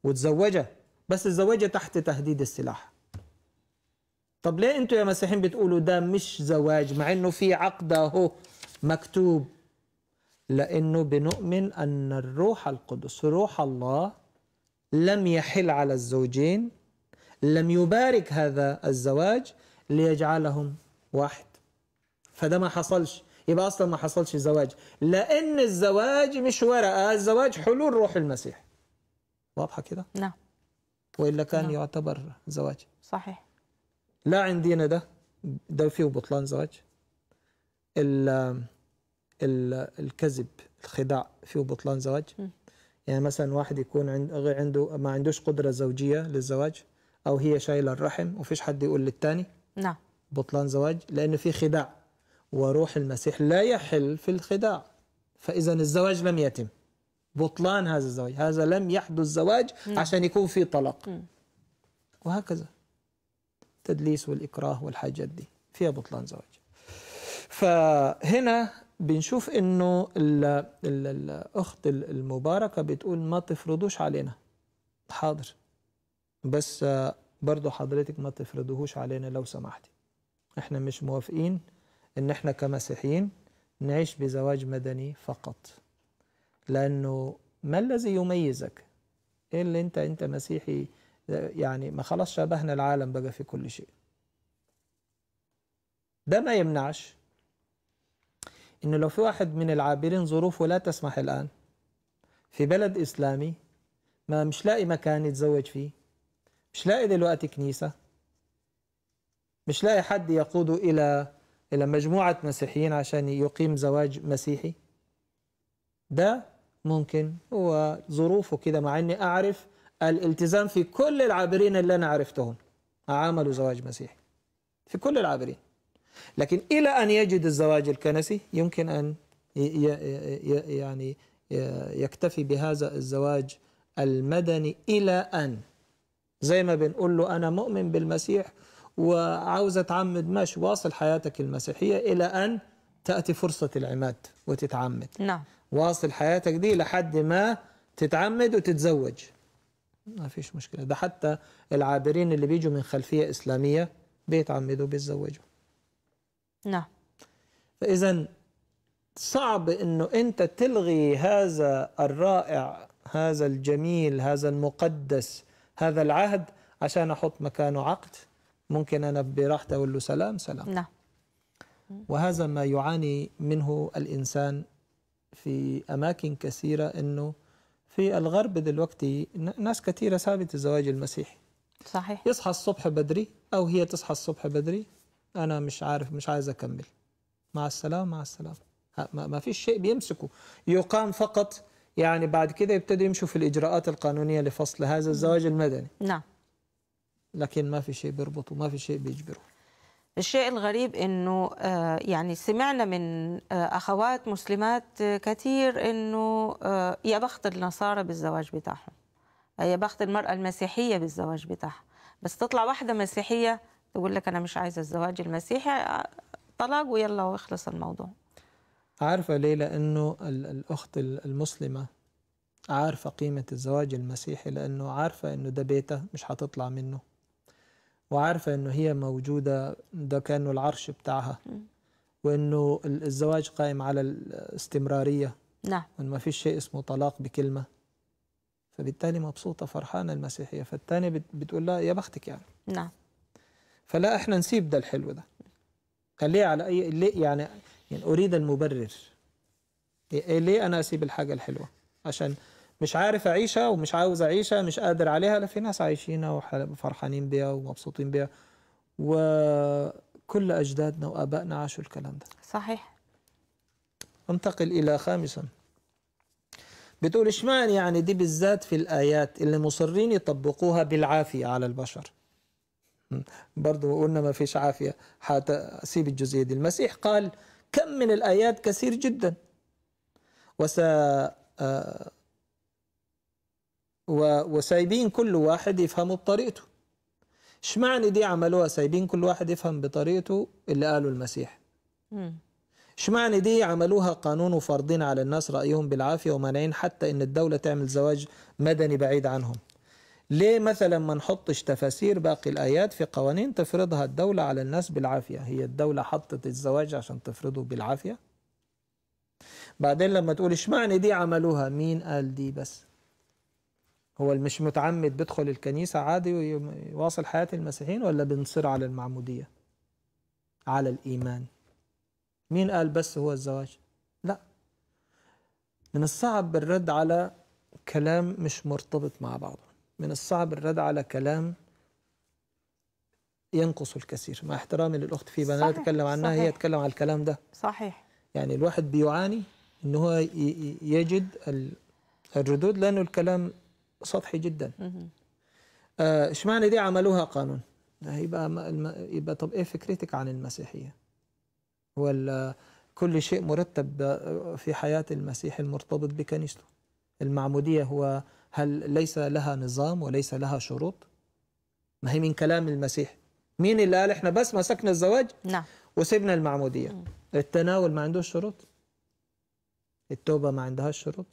وتزوجها بس تزوجها تحت تهديد السلاح طب ليه انتوا يا مسيحيين بتقولوا ده مش زواج مع انه في عقد اهو مكتوب لانه بنؤمن ان الروح القدس روح الله لم يحل على الزوجين لم يبارك هذا الزواج ليجعلهم واحد فده ما حصلش يبقى أصلا ما حصلش زواج لأن الزواج مش ورقة الزواج حلول روح المسيح واضحة كده؟ نعم وإلا كان نعم. يعتبر زواج صحيح لا عندنا ده ده فيه بطلان زواج ال ال الكذب الخداع فيه بطلان زواج م. يعني مثلا واحد يكون عند عنده ما عندوش قدره زوجيه للزواج او هي شايله الرحم ومفيش حد يقول للتاني نعم بطلان زواج لان في خداع وروح المسيح لا يحل في الخداع فاذا الزواج لم يتم بطلان هذا الزواج هذا لم يحدث زواج عشان يكون في طلاق م. وهكذا تدليس والإكراه والحاجات دي فيها بطلان زواج فهنا بنشوف انه الاخت المباركه بتقول ما تفرضوش علينا حاضر بس برضو حضرتك ما تفرضوهوش علينا لو سمحتي احنا مش موافقين ان احنا كمسيحيين نعيش بزواج مدني فقط لانه ما الذي يميزك ايه اللي انت انت مسيحي يعني ما خلاص شبهنا العالم بقى في كل شيء ده ما يمنعش انه لو في واحد من العابرين ظروفه لا تسمح الان في بلد اسلامي ما مش لاقي مكان يتزوج فيه مش لاقي دلوقتي كنيسة مش لاقي حد يقود إلى إلى مجموعة مسيحيين عشان يقيم زواج مسيحي ده ممكن هو ظروفه كده مع إني أعرف الالتزام في كل العابرين اللي أنا عرفتهم عملوا زواج مسيحي في كل العابرين لكن إلى أن يجد الزواج الكنسي يمكن أن يعني يكتفي بهذا الزواج المدني إلى أن زي ما بنقول له أنا مؤمن بالمسيح وعاوز أتعمد ماشي واصل حياتك المسيحية إلى أن تأتي فرصة العماد وتتعمد نعم واصل حياتك دي لحد ما تتعمد وتتزوج ما فيش مشكلة ده حتى العابرين اللي بيجوا من خلفية إسلامية بيتعمدوا بيتزوجوا نعم فإذا صعب أنه أنت تلغي هذا الرائع هذا الجميل هذا المقدس هذا العهد عشان احط مكانه عقد ممكن انا براحتي اقول له سلام سلام نعم وهذا ما يعاني منه الانسان في اماكن كثيره انه في الغرب دلوقتي ناس كثيره سابت الزواج المسيحي صحيح يصحى الصبح بدري او هي تصحى الصبح بدري انا مش عارف مش عايز اكمل مع السلامه مع السلامه ما فيش شيء بيمسكه يقام فقط يعني بعد كده يبتدوا يمشوا في الإجراءات القانونية لفصل هذا الزواج المدني نعم لكن ما في شيء بيربطه ما في شيء بيجبره الشيء الغريب انه آه، يعني سمعنا من آه، اخوات مسلمات آه، كثير انه يا بخت النصارى بالزواج بتاعهم يا بخت المراه المسيحيه بالزواج بتاعها بس تطلع واحده مسيحيه تقول لك انا مش عايزه الزواج المسيحي طلاق ويلا واخلص الموضوع عارفة ليه؟ لأنه الأخت المسلمة عارفة قيمة الزواج المسيحي لأنه عارفة إنه ده بيتها مش هتطلع منه وعارفة إنه هي موجودة ده كأنه العرش بتاعها وإنه الزواج قائم على الاستمرارية نعم وإنه ما فيش شيء اسمه طلاق بكلمة فبالتالي مبسوطة فرحانة المسيحية فالتانية بتقول لها يا بختك يعني نعم فلا إحنا نسيب ده الحلو ده خليه على أي يعني يعني أريد المبرر إيه، ليه أنا أسيب الحاجة الحلوة عشان مش عارف أعيشها ومش عاوز أعيشها مش قادر عليها لا في ناس عايشينها وفرحانين بيها ومبسوطين بيها وكل أجدادنا وآبائنا عاشوا الكلام ده صحيح انتقل إلى خامسا بتقول اشمعنى يعني دي بالذات في الآيات اللي مصرين يطبقوها بالعافية على البشر برضو قلنا ما فيش عافية حتى أسيب الجزئية دي المسيح قال كم من الآيات كثير جدا وس آه، وسايبين كل واحد يفهمه بطريقته اشمعنى دي عملوها سايبين كل واحد يفهم بطريقته اللي قاله المسيح اشمعنى دي عملوها قانون وفرضين على الناس رأيهم بالعافية ومانعين حتى ان الدولة تعمل زواج مدني بعيد عنهم ليه مثلا ما نحطش تفاسير باقي الآيات في قوانين تفرضها الدولة على الناس بالعافية هي الدولة حطت الزواج عشان تفرضه بالعافية بعدين لما تقول اشمعنى دي عملوها مين قال دي بس هو المش متعمد بيدخل الكنيسة عادي ويواصل حياة المسيحيين ولا بنصر على المعمودية على الإيمان مين قال بس هو الزواج لا من الصعب الرد على كلام مش مرتبط مع بعضه من الصعب الرد على كلام ينقص الكثير مع احترامي للأخت في بنات تتكلم عنها صحيح. هي تتكلم على الكلام ده صحيح يعني الواحد بيعاني ان هو يجد الردود لانه الكلام سطحي جدا آه، اشمعنى آه دي عملوها قانون يبقى يبقى طب ايه فكرتك عن المسيحيه ولا كل شيء مرتب آه، في حياه المسيح المرتبط بكنيسته المعموديه هو هل ليس لها نظام وليس لها شروط ما هي من كلام المسيح مين اللي قال احنا بس مسكنا الزواج نعم وسيبنا المعموديه مم. التناول ما عندوش شروط التوبه ما عندهاش شروط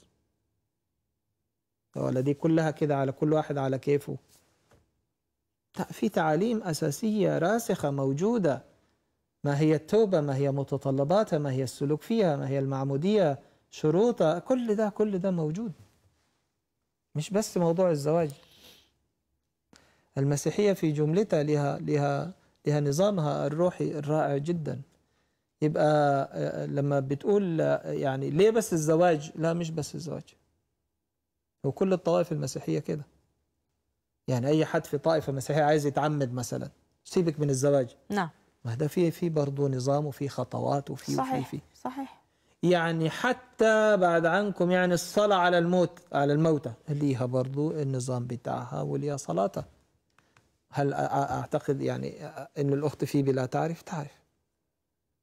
ولا دي كلها كده على كل واحد على كيفه في تعاليم اساسيه راسخه موجوده ما هي التوبه ما هي متطلباتها ما هي السلوك فيها ما هي المعموديه شروطها كل ده كل ده موجود مش بس موضوع الزواج المسيحية في جملتها لها لها لها نظامها الروحي الرائع جدا يبقى آه، لما بتقول آه، يعني ليه بس الزواج لا مش بس الزواج وكل الطوائف المسيحية كده يعني أي حد في طائفة مسيحية عايز يتعمد مثلا سيبك من الزواج نعم ما ده في في برضه نظام وفي خطوات وفي صحيح وفي في صحيح يعني حتى بعد عنكم يعني الصلاة على الموت على الموتى ليها برضو النظام بتاعها وليها صلاتها هل أعتقد يعني إن الأخت فيبي لا تعرف تعرف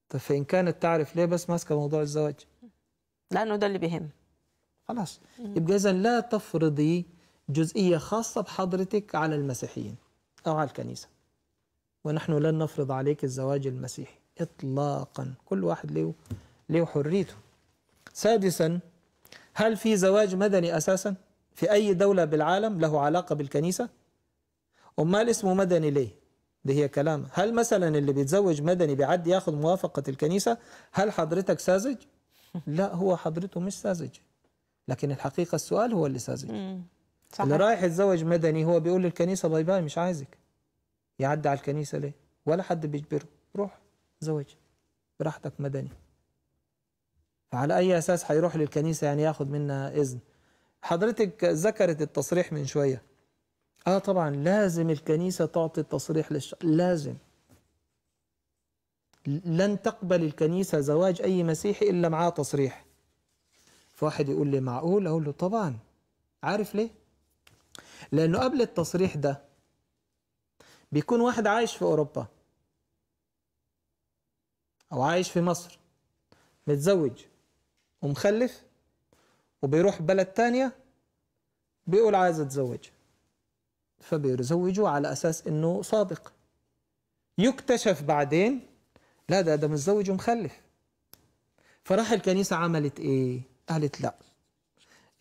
طب فإن كانت تعرف ليه بس ماسكة موضوع الزواج لأنه ده اللي بيهم خلاص يبقى إذا لا تفرضي جزئية خاصة بحضرتك على المسيحيين أو على الكنيسة ونحن لن نفرض عليك الزواج المسيحي إطلاقا كل واحد له ليه حريته سادسا هل في زواج مدني أساسا في أي دولة بالعالم له علاقة بالكنيسة أمال اسمه مدني ليه ده هي كلام هل مثلا اللي بيتزوج مدني بعد ياخد موافقة الكنيسة هل حضرتك ساذج لا هو حضرته مش ساذج لكن الحقيقة السؤال هو اللي ساذج اللي رايح يتزوج مدني هو بيقول للكنيسة باي باي مش عايزك يعدي على الكنيسة ليه ولا حد بيجبره روح زوج براحتك مدني فعلى أي أساس هيروح للكنيسة يعني ياخد منا إذن حضرتك ذكرت التصريح من شوية آه طبعا لازم الكنيسة تعطي التصريح للش... لازم لن تقبل الكنيسة زواج أي مسيحي إلا معاه تصريح فواحد يقول لي معقول أقول له طبعا عارف ليه لأنه قبل التصريح ده بيكون واحد عايش في أوروبا أو عايش في مصر متزوج ومخلف وبيروح بلد تانية بيقول عايز اتزوج فبيزوجوه على اساس انه صادق يكتشف بعدين لا ده ده متزوج ومخلف فراح الكنيسة عملت ايه قالت لا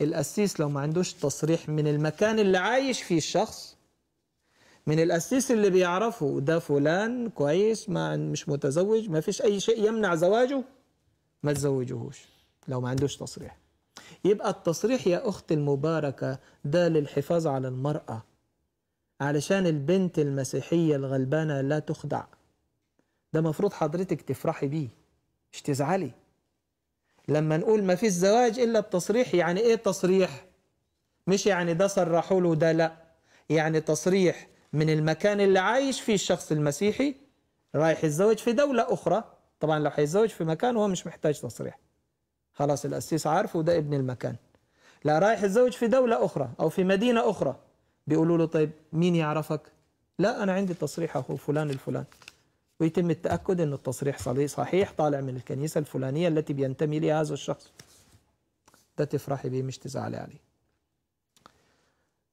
القسيس لو ما عندوش تصريح من المكان اللي عايش فيه الشخص من القسيس اللي بيعرفه ده فلان كويس ما مش متزوج ما فيش اي شيء يمنع زواجه ما تزوجوهوش لو ما عندوش تصريح يبقى التصريح يا أخت المباركة ده للحفاظ على المرأة علشان البنت المسيحية الغلبانة لا تخدع ده مفروض حضرتك تفرحي بيه مش تزعلي لما نقول ما فيش زواج إلا بتصريح يعني إيه تصريح؟ مش يعني ده صرحوا له ده لأ يعني تصريح من المكان اللي عايش فيه الشخص المسيحي رايح يتزوج في دولة أخرى طبعا لو هيتزوج في مكان هو مش محتاج تصريح خلاص القسيس عارفه وده ابن المكان لا رايح يتزوج في دولة أخرى أو في مدينة أخرى بيقولوا له طيب مين يعرفك لا أنا عندي تصريح أخو فلان الفلان ويتم التأكد أن التصريح صحيح طالع من الكنيسة الفلانية التي بينتمي لها هذا الشخص ده تفرحي بيه مش تزعلي عليه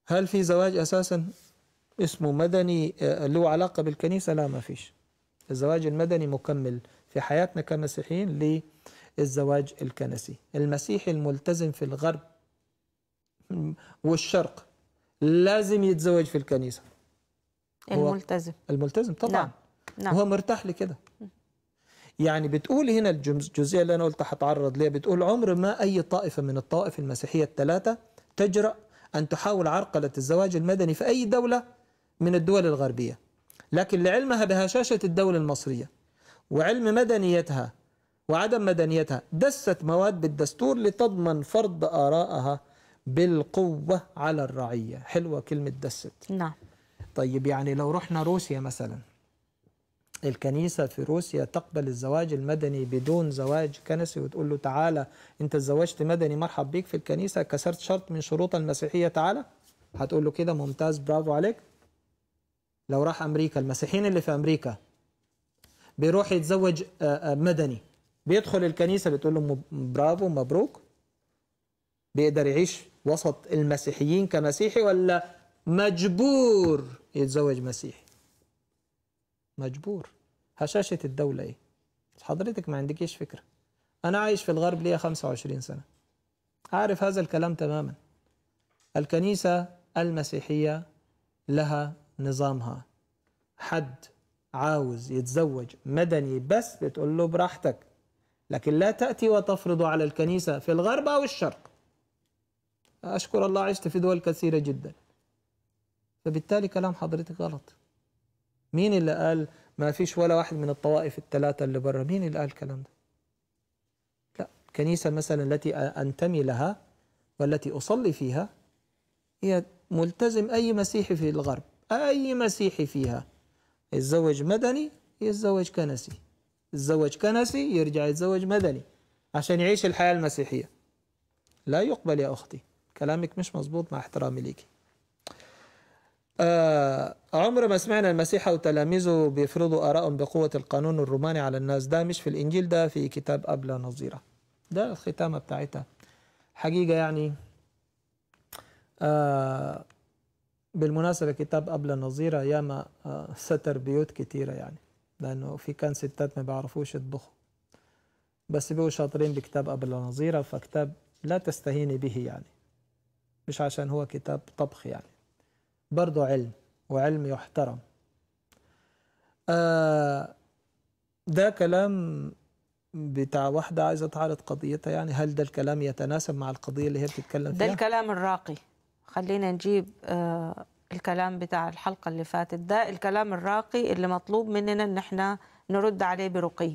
هل في زواج أساسا اسمه مدني آه، له علاقة بالكنيسة لا ما فيش الزواج المدني مكمل في حياتنا كمسيحيين الزواج الكنسي المسيحي الملتزم في الغرب والشرق لازم يتزوج في الكنيسة الملتزم الملتزم طبعا نعم. نعم. وهو مرتاح لكده يعني بتقول هنا الجزئية اللي أنا قلت هتعرض ليها بتقول عمر ما أي طائفة من الطوائف المسيحية الثلاثة تجرأ أن تحاول عرقلة الزواج المدني في أي دولة من الدول الغربية لكن لعلمها بهشاشة الدولة المصرية وعلم مدنيتها وعدم مدنيتها دست مواد بالدستور لتضمن فرض آرائها بالقوة على الرعية حلوة كلمة دست نعم طيب يعني لو رحنا روسيا مثلا الكنيسة في روسيا تقبل الزواج المدني بدون زواج كنسي وتقول له تعالى انت اتزوجت مدني مرحب بيك في الكنيسة كسرت شرط من شروط المسيحية تعالى هتقول له كده ممتاز برافو عليك لو راح أمريكا المسيحيين اللي في أمريكا بيروح يتزوج آه، آه، مدني بيدخل الكنيسه بتقول له برافو مبروك بيقدر يعيش وسط المسيحيين كمسيحي ولا مجبور يتزوج مسيحي مجبور هشاشه الدوله ايه حضرتك ما عندكيش فكره انا عايش في الغرب ليا 25 سنه عارف هذا الكلام تماما الكنيسه المسيحيه لها نظامها حد عاوز يتزوج مدني بس بتقول له براحتك لكن لا تأتي وتفرض على الكنيسة في الغرب أو الشرق أشكر الله عشت في دول كثيرة جدا فبالتالي كلام حضرتك غلط مين اللي قال ما فيش ولا واحد من الطوائف الثلاثة اللي بره مين اللي قال الكلام ده لا الكنيسة مثلا التي أنتمي لها والتي أصلي فيها هي ملتزم أي مسيحي في الغرب أي مسيحي فيها يتزوج مدني يتزوج كنسي تزوج كنسي يرجع يتزوج مدني عشان يعيش الحياة المسيحية لا يقبل يا أختي كلامك مش مظبوط مع احترامي ليكي آه عمر ما سمعنا المسيح أو تلاميذه بيفرضوا آرائهم بقوة القانون الروماني على الناس ده مش في الإنجيل ده في كتاب أبلة نظيرة ده الختامة بتاعتها حقيقة يعني آه بالمناسبة كتاب أبلة نظيرة ياما آه ستر بيوت كتيرة يعني لأنه في كان ستات ما بيعرفوش يطبخوا بس بيقولوا شاطرين بكتاب قبل نظيره فكتاب لا تستهيني به يعني مش عشان هو كتاب طبخ يعني برضه علم وعلم يحترم آه ده كلام بتاع واحدة عايزة تعرض قضيتها يعني هل ده الكلام يتناسب مع القضية اللي هي بتتكلم فيها؟ ده الكلام الراقي خلينا نجيب آه الكلام بتاع الحلقه اللي فاتت ده الكلام الراقي اللي مطلوب مننا ان احنا نرد عليه برقي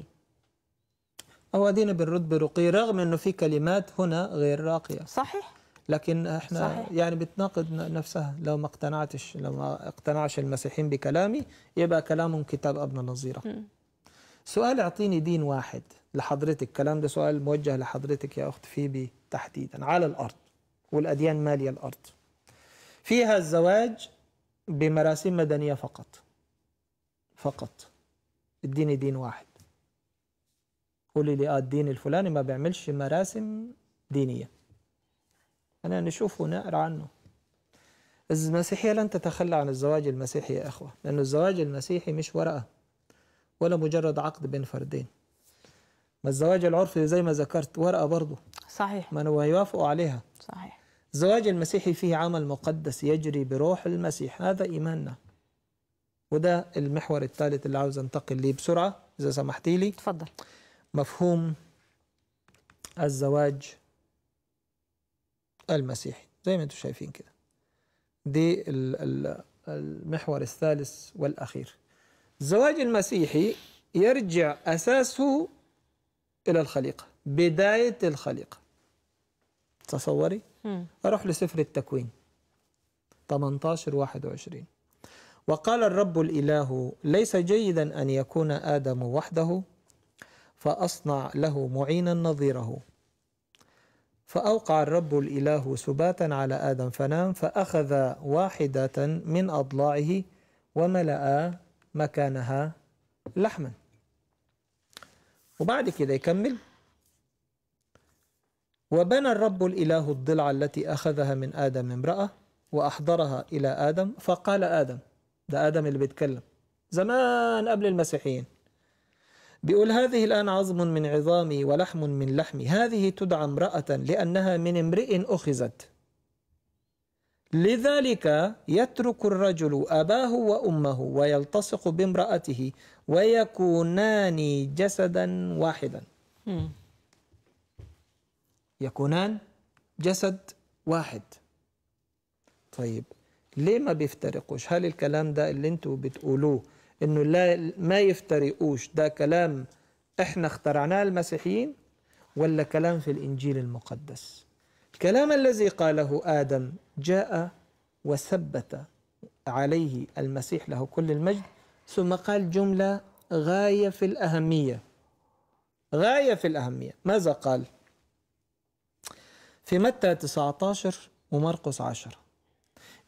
او ادينا بنرد برقي رغم انه في كلمات هنا غير راقيه صحيح لكن احنا صحيح. يعني بتناقض نفسها لو ما اقتنعتش لو ما اقتنعش المسيحيين بكلامي يبقى كلامهم كتاب ابن نظيره سؤال اعطيني دين واحد لحضرتك الكلام ده سؤال موجه لحضرتك يا اخت فيبي تحديدا على الارض والاديان ماليه الارض فيها الزواج بمراسم مدنية فقط فقط الدين دين واحد قولي لي آه الدين الفلاني ما بيعملش مراسم دينية أنا نشوف ونقرأ عنه المسيحية لن تتخلى عن الزواج المسيحي يا أخوة لأن الزواج المسيحي مش ورقة ولا مجرد عقد بين فردين ما الزواج العرفي زي ما ذكرت ورقة برضه صحيح ما هو يوافقوا عليها صحيح الزواج المسيحي فيه عمل مقدس يجري بروح المسيح هذا إيماننا وده المحور الثالث اللي عاوز انتقل ليه بسرعة إذا سمحتي لي تفضل مفهوم الزواج المسيحي زي ما انتم شايفين كده دي المحور الثالث والأخير الزواج المسيحي يرجع أساسه إلى الخليقة بداية الخليقة تصوري أروح لسفر التكوين 18 21 وقال الرب الإله ليس جيدا أن يكون آدم وحده فأصنع له معينا نظيره فأوقع الرب الإله سباتا على آدم فنام فأخذ واحدة من أضلاعه وملأ مكانها لحما وبعد كده يكمل وبنى الرب الإله الضلع التي أخذها من آدم امرأة وأحضرها إلى آدم فقال آدم ده آدم اللي بيتكلم زمان قبل المسيحيين بيقول هذه الآن عظم من عظامي ولحم من لحمي هذه تدعى امرأة لأنها من امرئ أخذت لذلك يترك الرجل أباه وأمه ويلتصق بامرأته ويكونان جسدا واحدا يكونان جسد واحد طيب ليه ما بيفترقوش هل الكلام ده اللي انتوا بتقولوه انه لا ما يفترقوش ده كلام احنا اخترعناه المسيحيين ولا كلام في الانجيل المقدس الكلام الذي قاله ادم جاء وثبت عليه المسيح له كل المجد ثم قال جمله غايه في الاهميه غايه في الاهميه ماذا قال في متى 19 ومرقس 10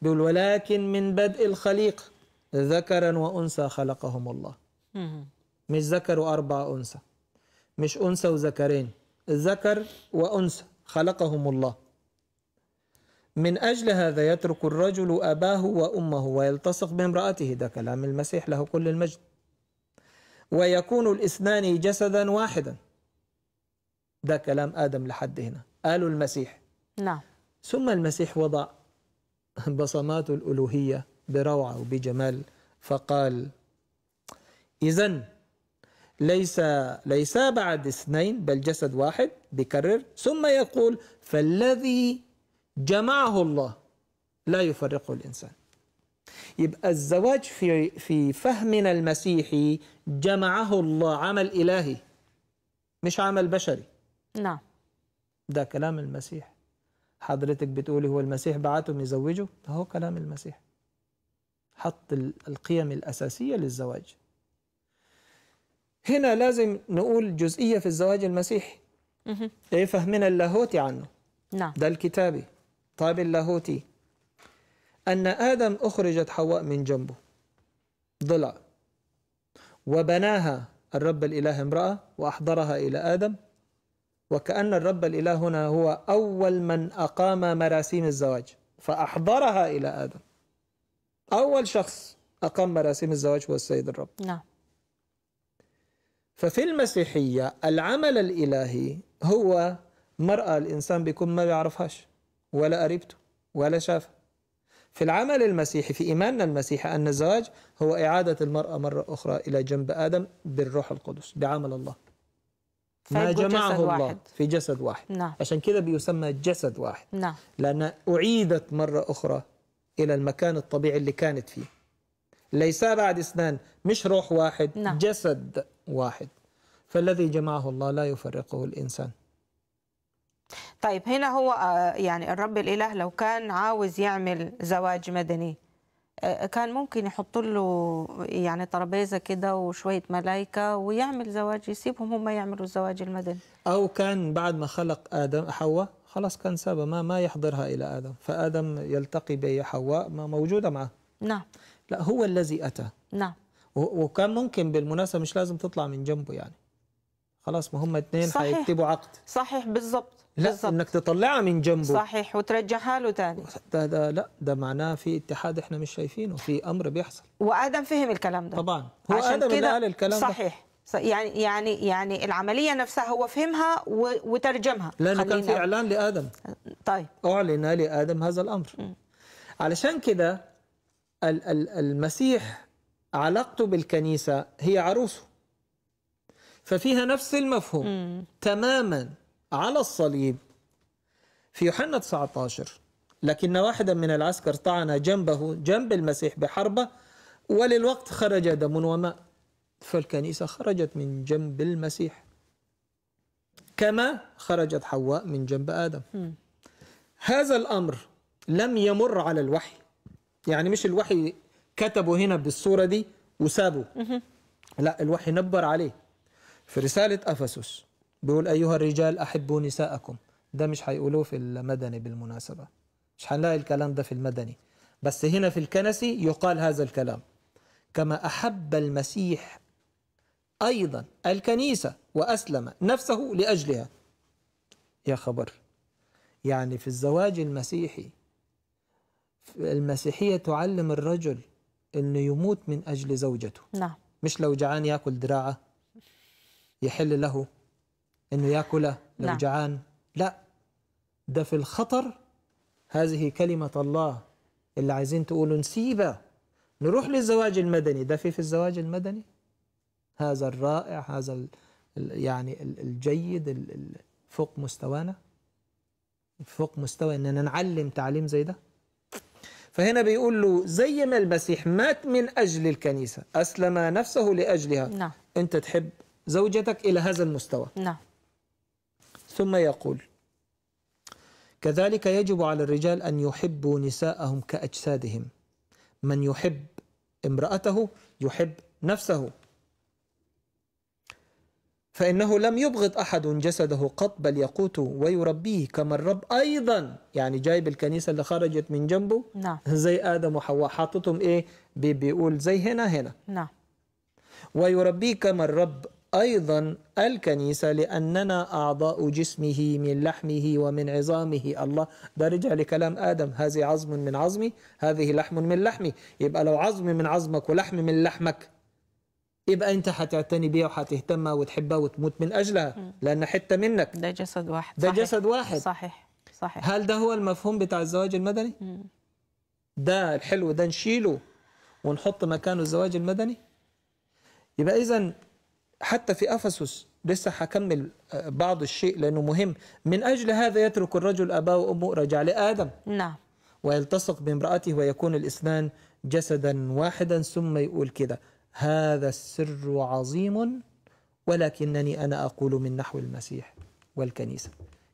بيقول ولكن من بدء الخليقة ذكرا وأنثى خلقهم الله مش ذكر وأربع أنثى مش أنثى وذكرين ذكر وأنثى خلقهم الله من أجل هذا يترك الرجل أباه وأمه ويلتصق بامرأته ده كلام المسيح له كل المجد ويكون الاثنان جسدا واحدا ده كلام آدم لحد هنا آل المسيح نعم ثم المسيح وضع بصمات الألوهية بروعة وبجمال فقال إذا ليس ليس بعد اثنين بل جسد واحد بكرر ثم يقول فالذي جمعه الله لا يفرقه الإنسان يبقى الزواج في في فهمنا المسيحي جمعه الله عمل إلهي مش عمل بشري نعم ده كلام المسيح حضرتك بتقولي هو المسيح بعتهم يزوجوا ده هو كلام المسيح حط القيم الأساسية للزواج هنا لازم نقول جزئية في الزواج المسيحي ايه فهمنا اللاهوتي عنه نعم ده الكتابي طيب اللاهوتي أن آدم أخرجت حواء من جنبه ضلع وبناها الرب الإله امرأة وأحضرها إلى آدم وكأن الرب الإله هنا هو أول من أقام مراسيم الزواج فأحضرها إلى آدم أول شخص أقام مراسيم الزواج هو السيد الرب نعم ففي المسيحية العمل الإلهي هو مرأة الإنسان بيكون ما بيعرفهاش ولا قريبته ولا شافها في العمل المسيحي في إيماننا المسيحي أن الزواج هو إعادة المرأة مرة أخرى إلى جنب آدم بالروح القدس بعمل الله ما جمعه جسد الله واحد. في جسد واحد نعم. عشان كذا بيسمى جسد واحد نعم. لأن أعيدت مرة أخرى إلى المكان الطبيعي اللي كانت فيه ليس بعد اثنان مش روح واحد نعم. جسد واحد فالذي جمعه الله لا يفرقه الإنسان طيب هنا هو آه، يعني الرب الإله لو كان عاوز يعمل زواج مدني كان ممكن يحط له يعني ترابيزه كده وشويه ملائكه ويعمل زواج يسيبهم هم يعملوا الزواج المدني او كان بعد ما خلق ادم حواء خلاص كان سابه ما ما يحضرها الى ادم فادم يلتقي بحواء ما موجوده معه نعم لا هو الذي اتى نعم وكان ممكن بالمناسبه مش لازم تطلع من جنبه يعني خلاص ما هم اثنين هيكتبوا عقد صحيح بالظبط لا بالزبط. انك تطلعها من جنبه صحيح وترجعها له ثاني ده ده لا ده معناه في اتحاد احنا مش شايفينه في امر بيحصل وادم فهم الكلام ده طبعا هو عشان ادم كده قال الكلام صحيح ده. يعني يعني يعني العمليه نفسها هو فهمها وترجمها لانه كان في اعلان لادم طيب اعلن لادم هذا الامر م. علشان كده المسيح علاقته بالكنيسه هي عروسه ففيها نفس المفهوم م. تماما على الصليب في يوحنا 19 لكن واحدا من العسكر طعن جنبه جنب المسيح بحربة وللوقت خرج دم وماء فالكنيسة خرجت من جنب المسيح كما خرجت حواء من جنب آدم هذا الأمر لم يمر على الوحي يعني مش الوحي كتبه هنا بالصورة دي وسابه لا الوحي نبر عليه في رسالة أفسس بيقول أيها الرجال أحبوا نساءكم ده مش هيقولوه في المدني بالمناسبة مش هنلاقي الكلام ده في المدني بس هنا في الكنسي يقال هذا الكلام كما أحب المسيح أيضا الكنيسة وأسلم نفسه لأجلها يا خبر يعني في الزواج المسيحي المسيحية تعلم الرجل أنه يموت من أجل زوجته نعم. مش لو جعان يأكل دراعة يحل له أنه يأكله لو نعم. جعان لا ده في الخطر هذه كلمة الله اللي عايزين تقولوا نسيبه نروح للزواج المدني ده في في الزواج المدني هذا الرائع هذا الـ يعني الـ الجيد الـ فوق مستوانا فوق مستوى اننا نعلم تعليم زي ده فهنا بيقول له زي ما المسيح مات من اجل الكنيسه اسلم نفسه لاجلها نعم. انت تحب زوجتك الى هذا المستوى نعم ثم يقول كذلك يجب على الرجال أن يحبوا نساءهم كأجسادهم من يحب امرأته يحب نفسه فإنه لم يبغض أحد جسده قط بل يقوته ويربيه كما الرب أيضا يعني جايب الكنيسة اللي خرجت من جنبه نعم. زي آدم وحواء حاطتهم إيه بيقول زي هنا هنا نعم ويربيه كما الرب أيضا الكنيسة لأننا أعضاء جسمه من لحمه ومن عظامه الله ده رجع لكلام آدم هذه عظم من عظمي هذه لحم من لحمي يبقى لو عظم من عظمك ولحم من لحمك يبقى انت هتعتني بيها وهتهتمها وتحبها وتموت من اجلها لان حته منك ده جسد واحد ده صحيح. جسد واحد صحيح صحيح هل ده هو المفهوم بتاع الزواج المدني؟ ده الحلو ده نشيله ونحط مكانه الزواج المدني يبقى اذا حتى في أفسس لسه هكمل آه، بعض الشيء لأنه مهم من أجل هذا يترك الرجل أباه وأمه رجع لآدم نعم ويلتصق بامرأته ويكون الإثنان جسدا واحدا ثم يقول كده هذا السر عظيم ولكنني أنا أقول من نحو المسيح والكنيسة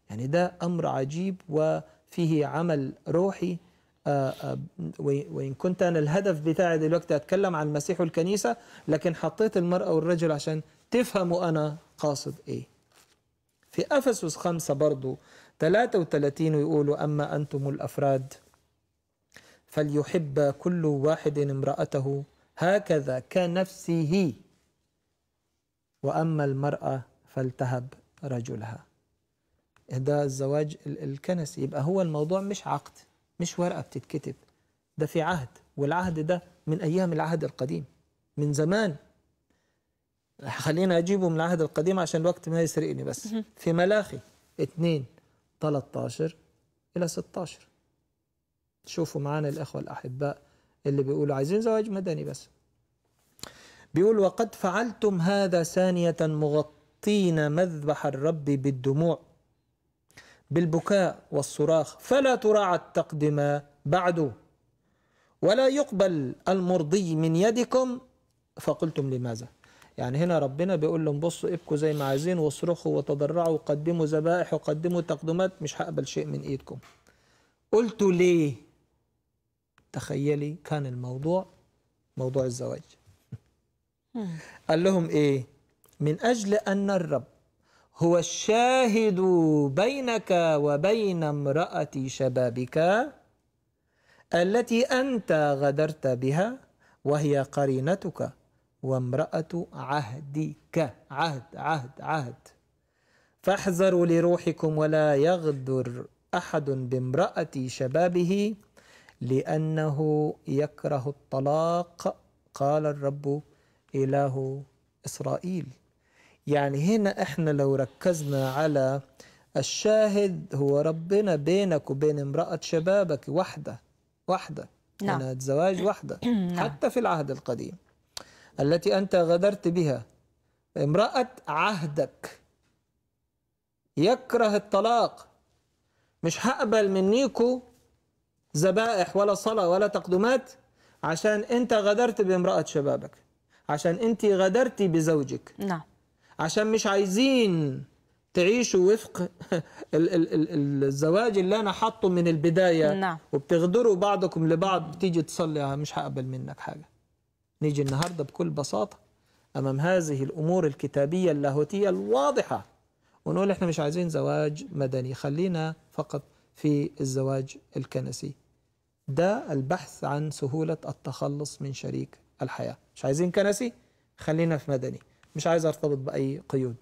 يعني ده أمر عجيب وفيه عمل روحي آه، آه، وإن كنت أنا الهدف بتاعي دلوقتي أتكلم عن المسيح والكنيسة لكن حطيت المرأة والرجل عشان تفهموا أنا قاصد إيه في أفسس خمسة برضو 33 ويقولوا أما أنتم الأفراد فليحب كل واحد امرأته هكذا كنفسه وأما المرأة فلتهب رجلها ده الزواج الكنسي يبقى هو الموضوع مش عقد مش ورقة بتتكتب ده في عهد والعهد ده من أيام العهد القديم من زمان خلينا اجيبه من العهد القديم عشان الوقت ما يسرقني بس في ملاخي 2 13 الى 16 شوفوا معانا الاخوه الاحباء اللي بيقولوا عايزين زواج مدني بس بيقول وقد فعلتم هذا ثانيه مغطين مذبح الرب بالدموع بالبكاء والصراخ فلا تراعى التقدمه بعد ولا يقبل المرضي من يدكم فقلتم لماذا يعني هنا ربنا بيقول لهم بصوا ابكوا زي ما عايزين واصرخوا وتضرعوا وقدموا ذبائح وقدموا تقدمات مش هقبل شيء من ايدكم قلت ليه تخيلي كان الموضوع موضوع الزواج قال لهم ايه من اجل ان الرب هو الشاهد بينك وبين امراه شبابك التي انت غدرت بها وهي قرينتك وامرأة عهدك عهد عهد عهد فاحذروا لروحكم ولا يغدر أحد بامرأة شبابه لأنه يكره الطلاق قال الرب إله إسرائيل يعني هنا إحنا لو ركزنا على الشاهد هو ربنا بينك وبين امرأة شبابك وحدة وحدة نعم. أنا زواج وحدة نعم. حتى في العهد القديم التي أنت غدرت بها امرأة عهدك يكره الطلاق مش هقبل منيكو ذبائح ولا صلاة ولا تقدمات عشان أنت غدرت بامرأة شبابك عشان أنت غدرتي بزوجك نعم عشان مش عايزين تعيشوا وفق الزواج اللي انا حاطه من البدايه نعم. وبتغدروا بعضكم لبعض بتيجي تصلي مش هقبل منك حاجه نيجي النهاردة بكل بساطة أمام هذه الأمور الكتابية اللاهوتية الواضحة ونقول إحنا مش عايزين زواج مدني خلينا فقط في الزواج الكنسي ده البحث عن سهولة التخلص من شريك الحياة مش عايزين كنسي خلينا في مدني مش عايز أرتبط بأي قيود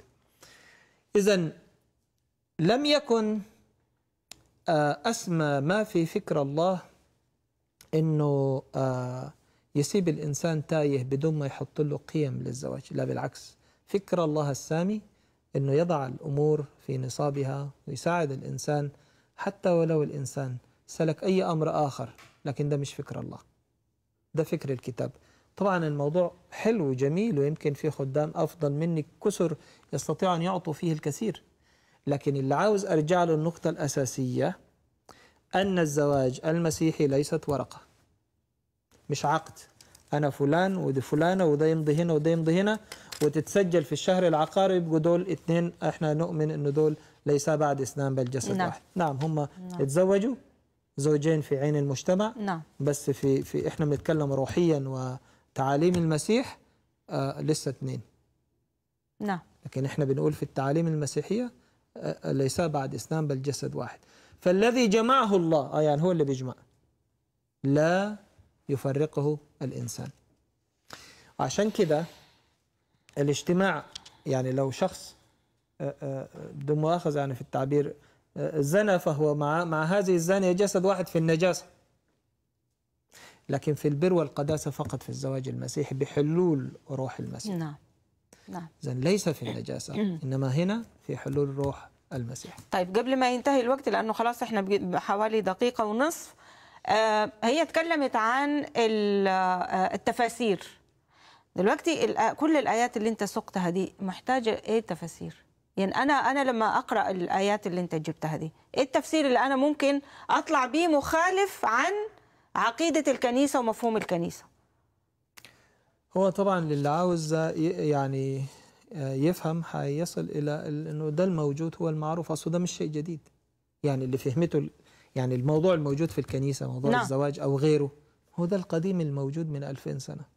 إذا لم يكن آه، أسمى ما في فكر الله أنه آه، يسيب الإنسان تايه بدون ما يحط له قيم للزواج لا بالعكس فكر الله السامي أنه يضع الأمور في نصابها ويساعد الإنسان حتى ولو الإنسان سلك أي أمر آخر لكن ده مش فكر الله ده فكر الكتاب طبعا الموضوع حلو وجميل ويمكن في خدام أفضل مني كسر يستطيع أن يعطوا فيه الكثير لكن اللي عاوز أرجع له النقطة الأساسية أن الزواج المسيحي ليست ورقة مش عقد انا فلان ودي فلانه وده يمضي هنا وده يمضي هنا وتتسجل في الشهر العقاري يبقوا دول اثنين احنا نؤمن انه دول ليس بعد اثنان بل جسد نعم. واحد نعم هم نعم. اتزوجوا زوجين في عين المجتمع نعم. بس في في احنا بنتكلم روحيا وتعاليم المسيح آه لسه اثنين نعم لكن احنا بنقول في التعاليم المسيحيه آه, آه، ليس بعد اثنان بل جسد واحد فالذي جمعه الله آه يعني هو اللي بيجمع لا يفرقه الإنسان عشان كده الاجتماع يعني لو شخص بدون آه، آه، مؤاخذة يعني في التعبير آه، زنى فهو مع, مع هذه الزانية جسد واحد في النجاسة لكن في البر والقداسة فقط في الزواج المسيحي بحلول روح المسيح نعم نعم إذن ليس في النجاسة إنما هنا في حلول روح المسيح طيب قبل ما ينتهي الوقت لأنه خلاص إحنا حوالي دقيقة ونصف آه، هي اتكلمت عن آه، التفاسير دلوقتي آه، كل الايات اللي انت سقتها دي محتاجه ايه تفاسير يعني انا انا لما اقرا الايات اللي انت جبتها دي ايه التفسير اللي انا ممكن اطلع بيه مخالف عن عقيده الكنيسه ومفهوم الكنيسه هو طبعا اللي عاوز يعني يفهم هيصل الى انه ده الموجود هو المعروف اصل ده مش شيء جديد يعني اللي فهمته يعني الموضوع الموجود في الكنيسة موضوع نعم. الزواج أو غيره هو ده القديم الموجود من 2000 سنة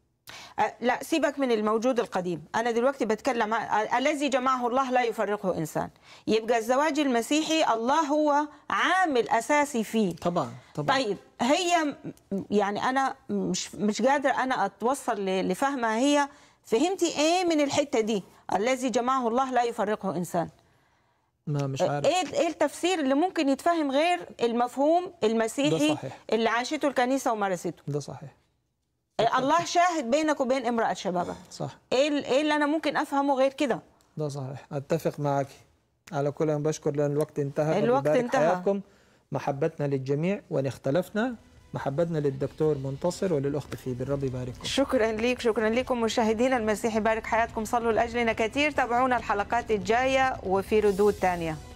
أه، لا سيبك من الموجود القديم أنا دلوقتي بتكلم الذي جمعه الله لا يفرقه إنسان يبقى الزواج المسيحي الله هو عامل أساسي فيه طبعا طبعا طيب هي يعني أنا مش, مش قادر أنا أتوصل لفهمها هي فهمتي إيه من الحتة دي الذي جمعه الله لا يفرقه إنسان ما مش آه، عارف ايه ايه التفسير اللي ممكن يتفهم غير المفهوم المسيحي اللي عاشته الكنيسه ومارسته ده صحيح آه، الله شاهد بينك وبين امراه شبابك صح ايه ايه اللي انا ممكن افهمه غير كده ده صحيح اتفق معك على كل انا بشكر لان الوقت انتهى الوقت انتهى حياتكم محبتنا للجميع وان اختلفنا محبتنا للدكتور منتصر وللاخت في بالرب يبارككم شكرا ليك شكرا لكم مشاهدينا المسيح يبارك حياتكم صلوا لاجلنا كثير تابعونا الحلقات الجايه وفي ردود ثانيه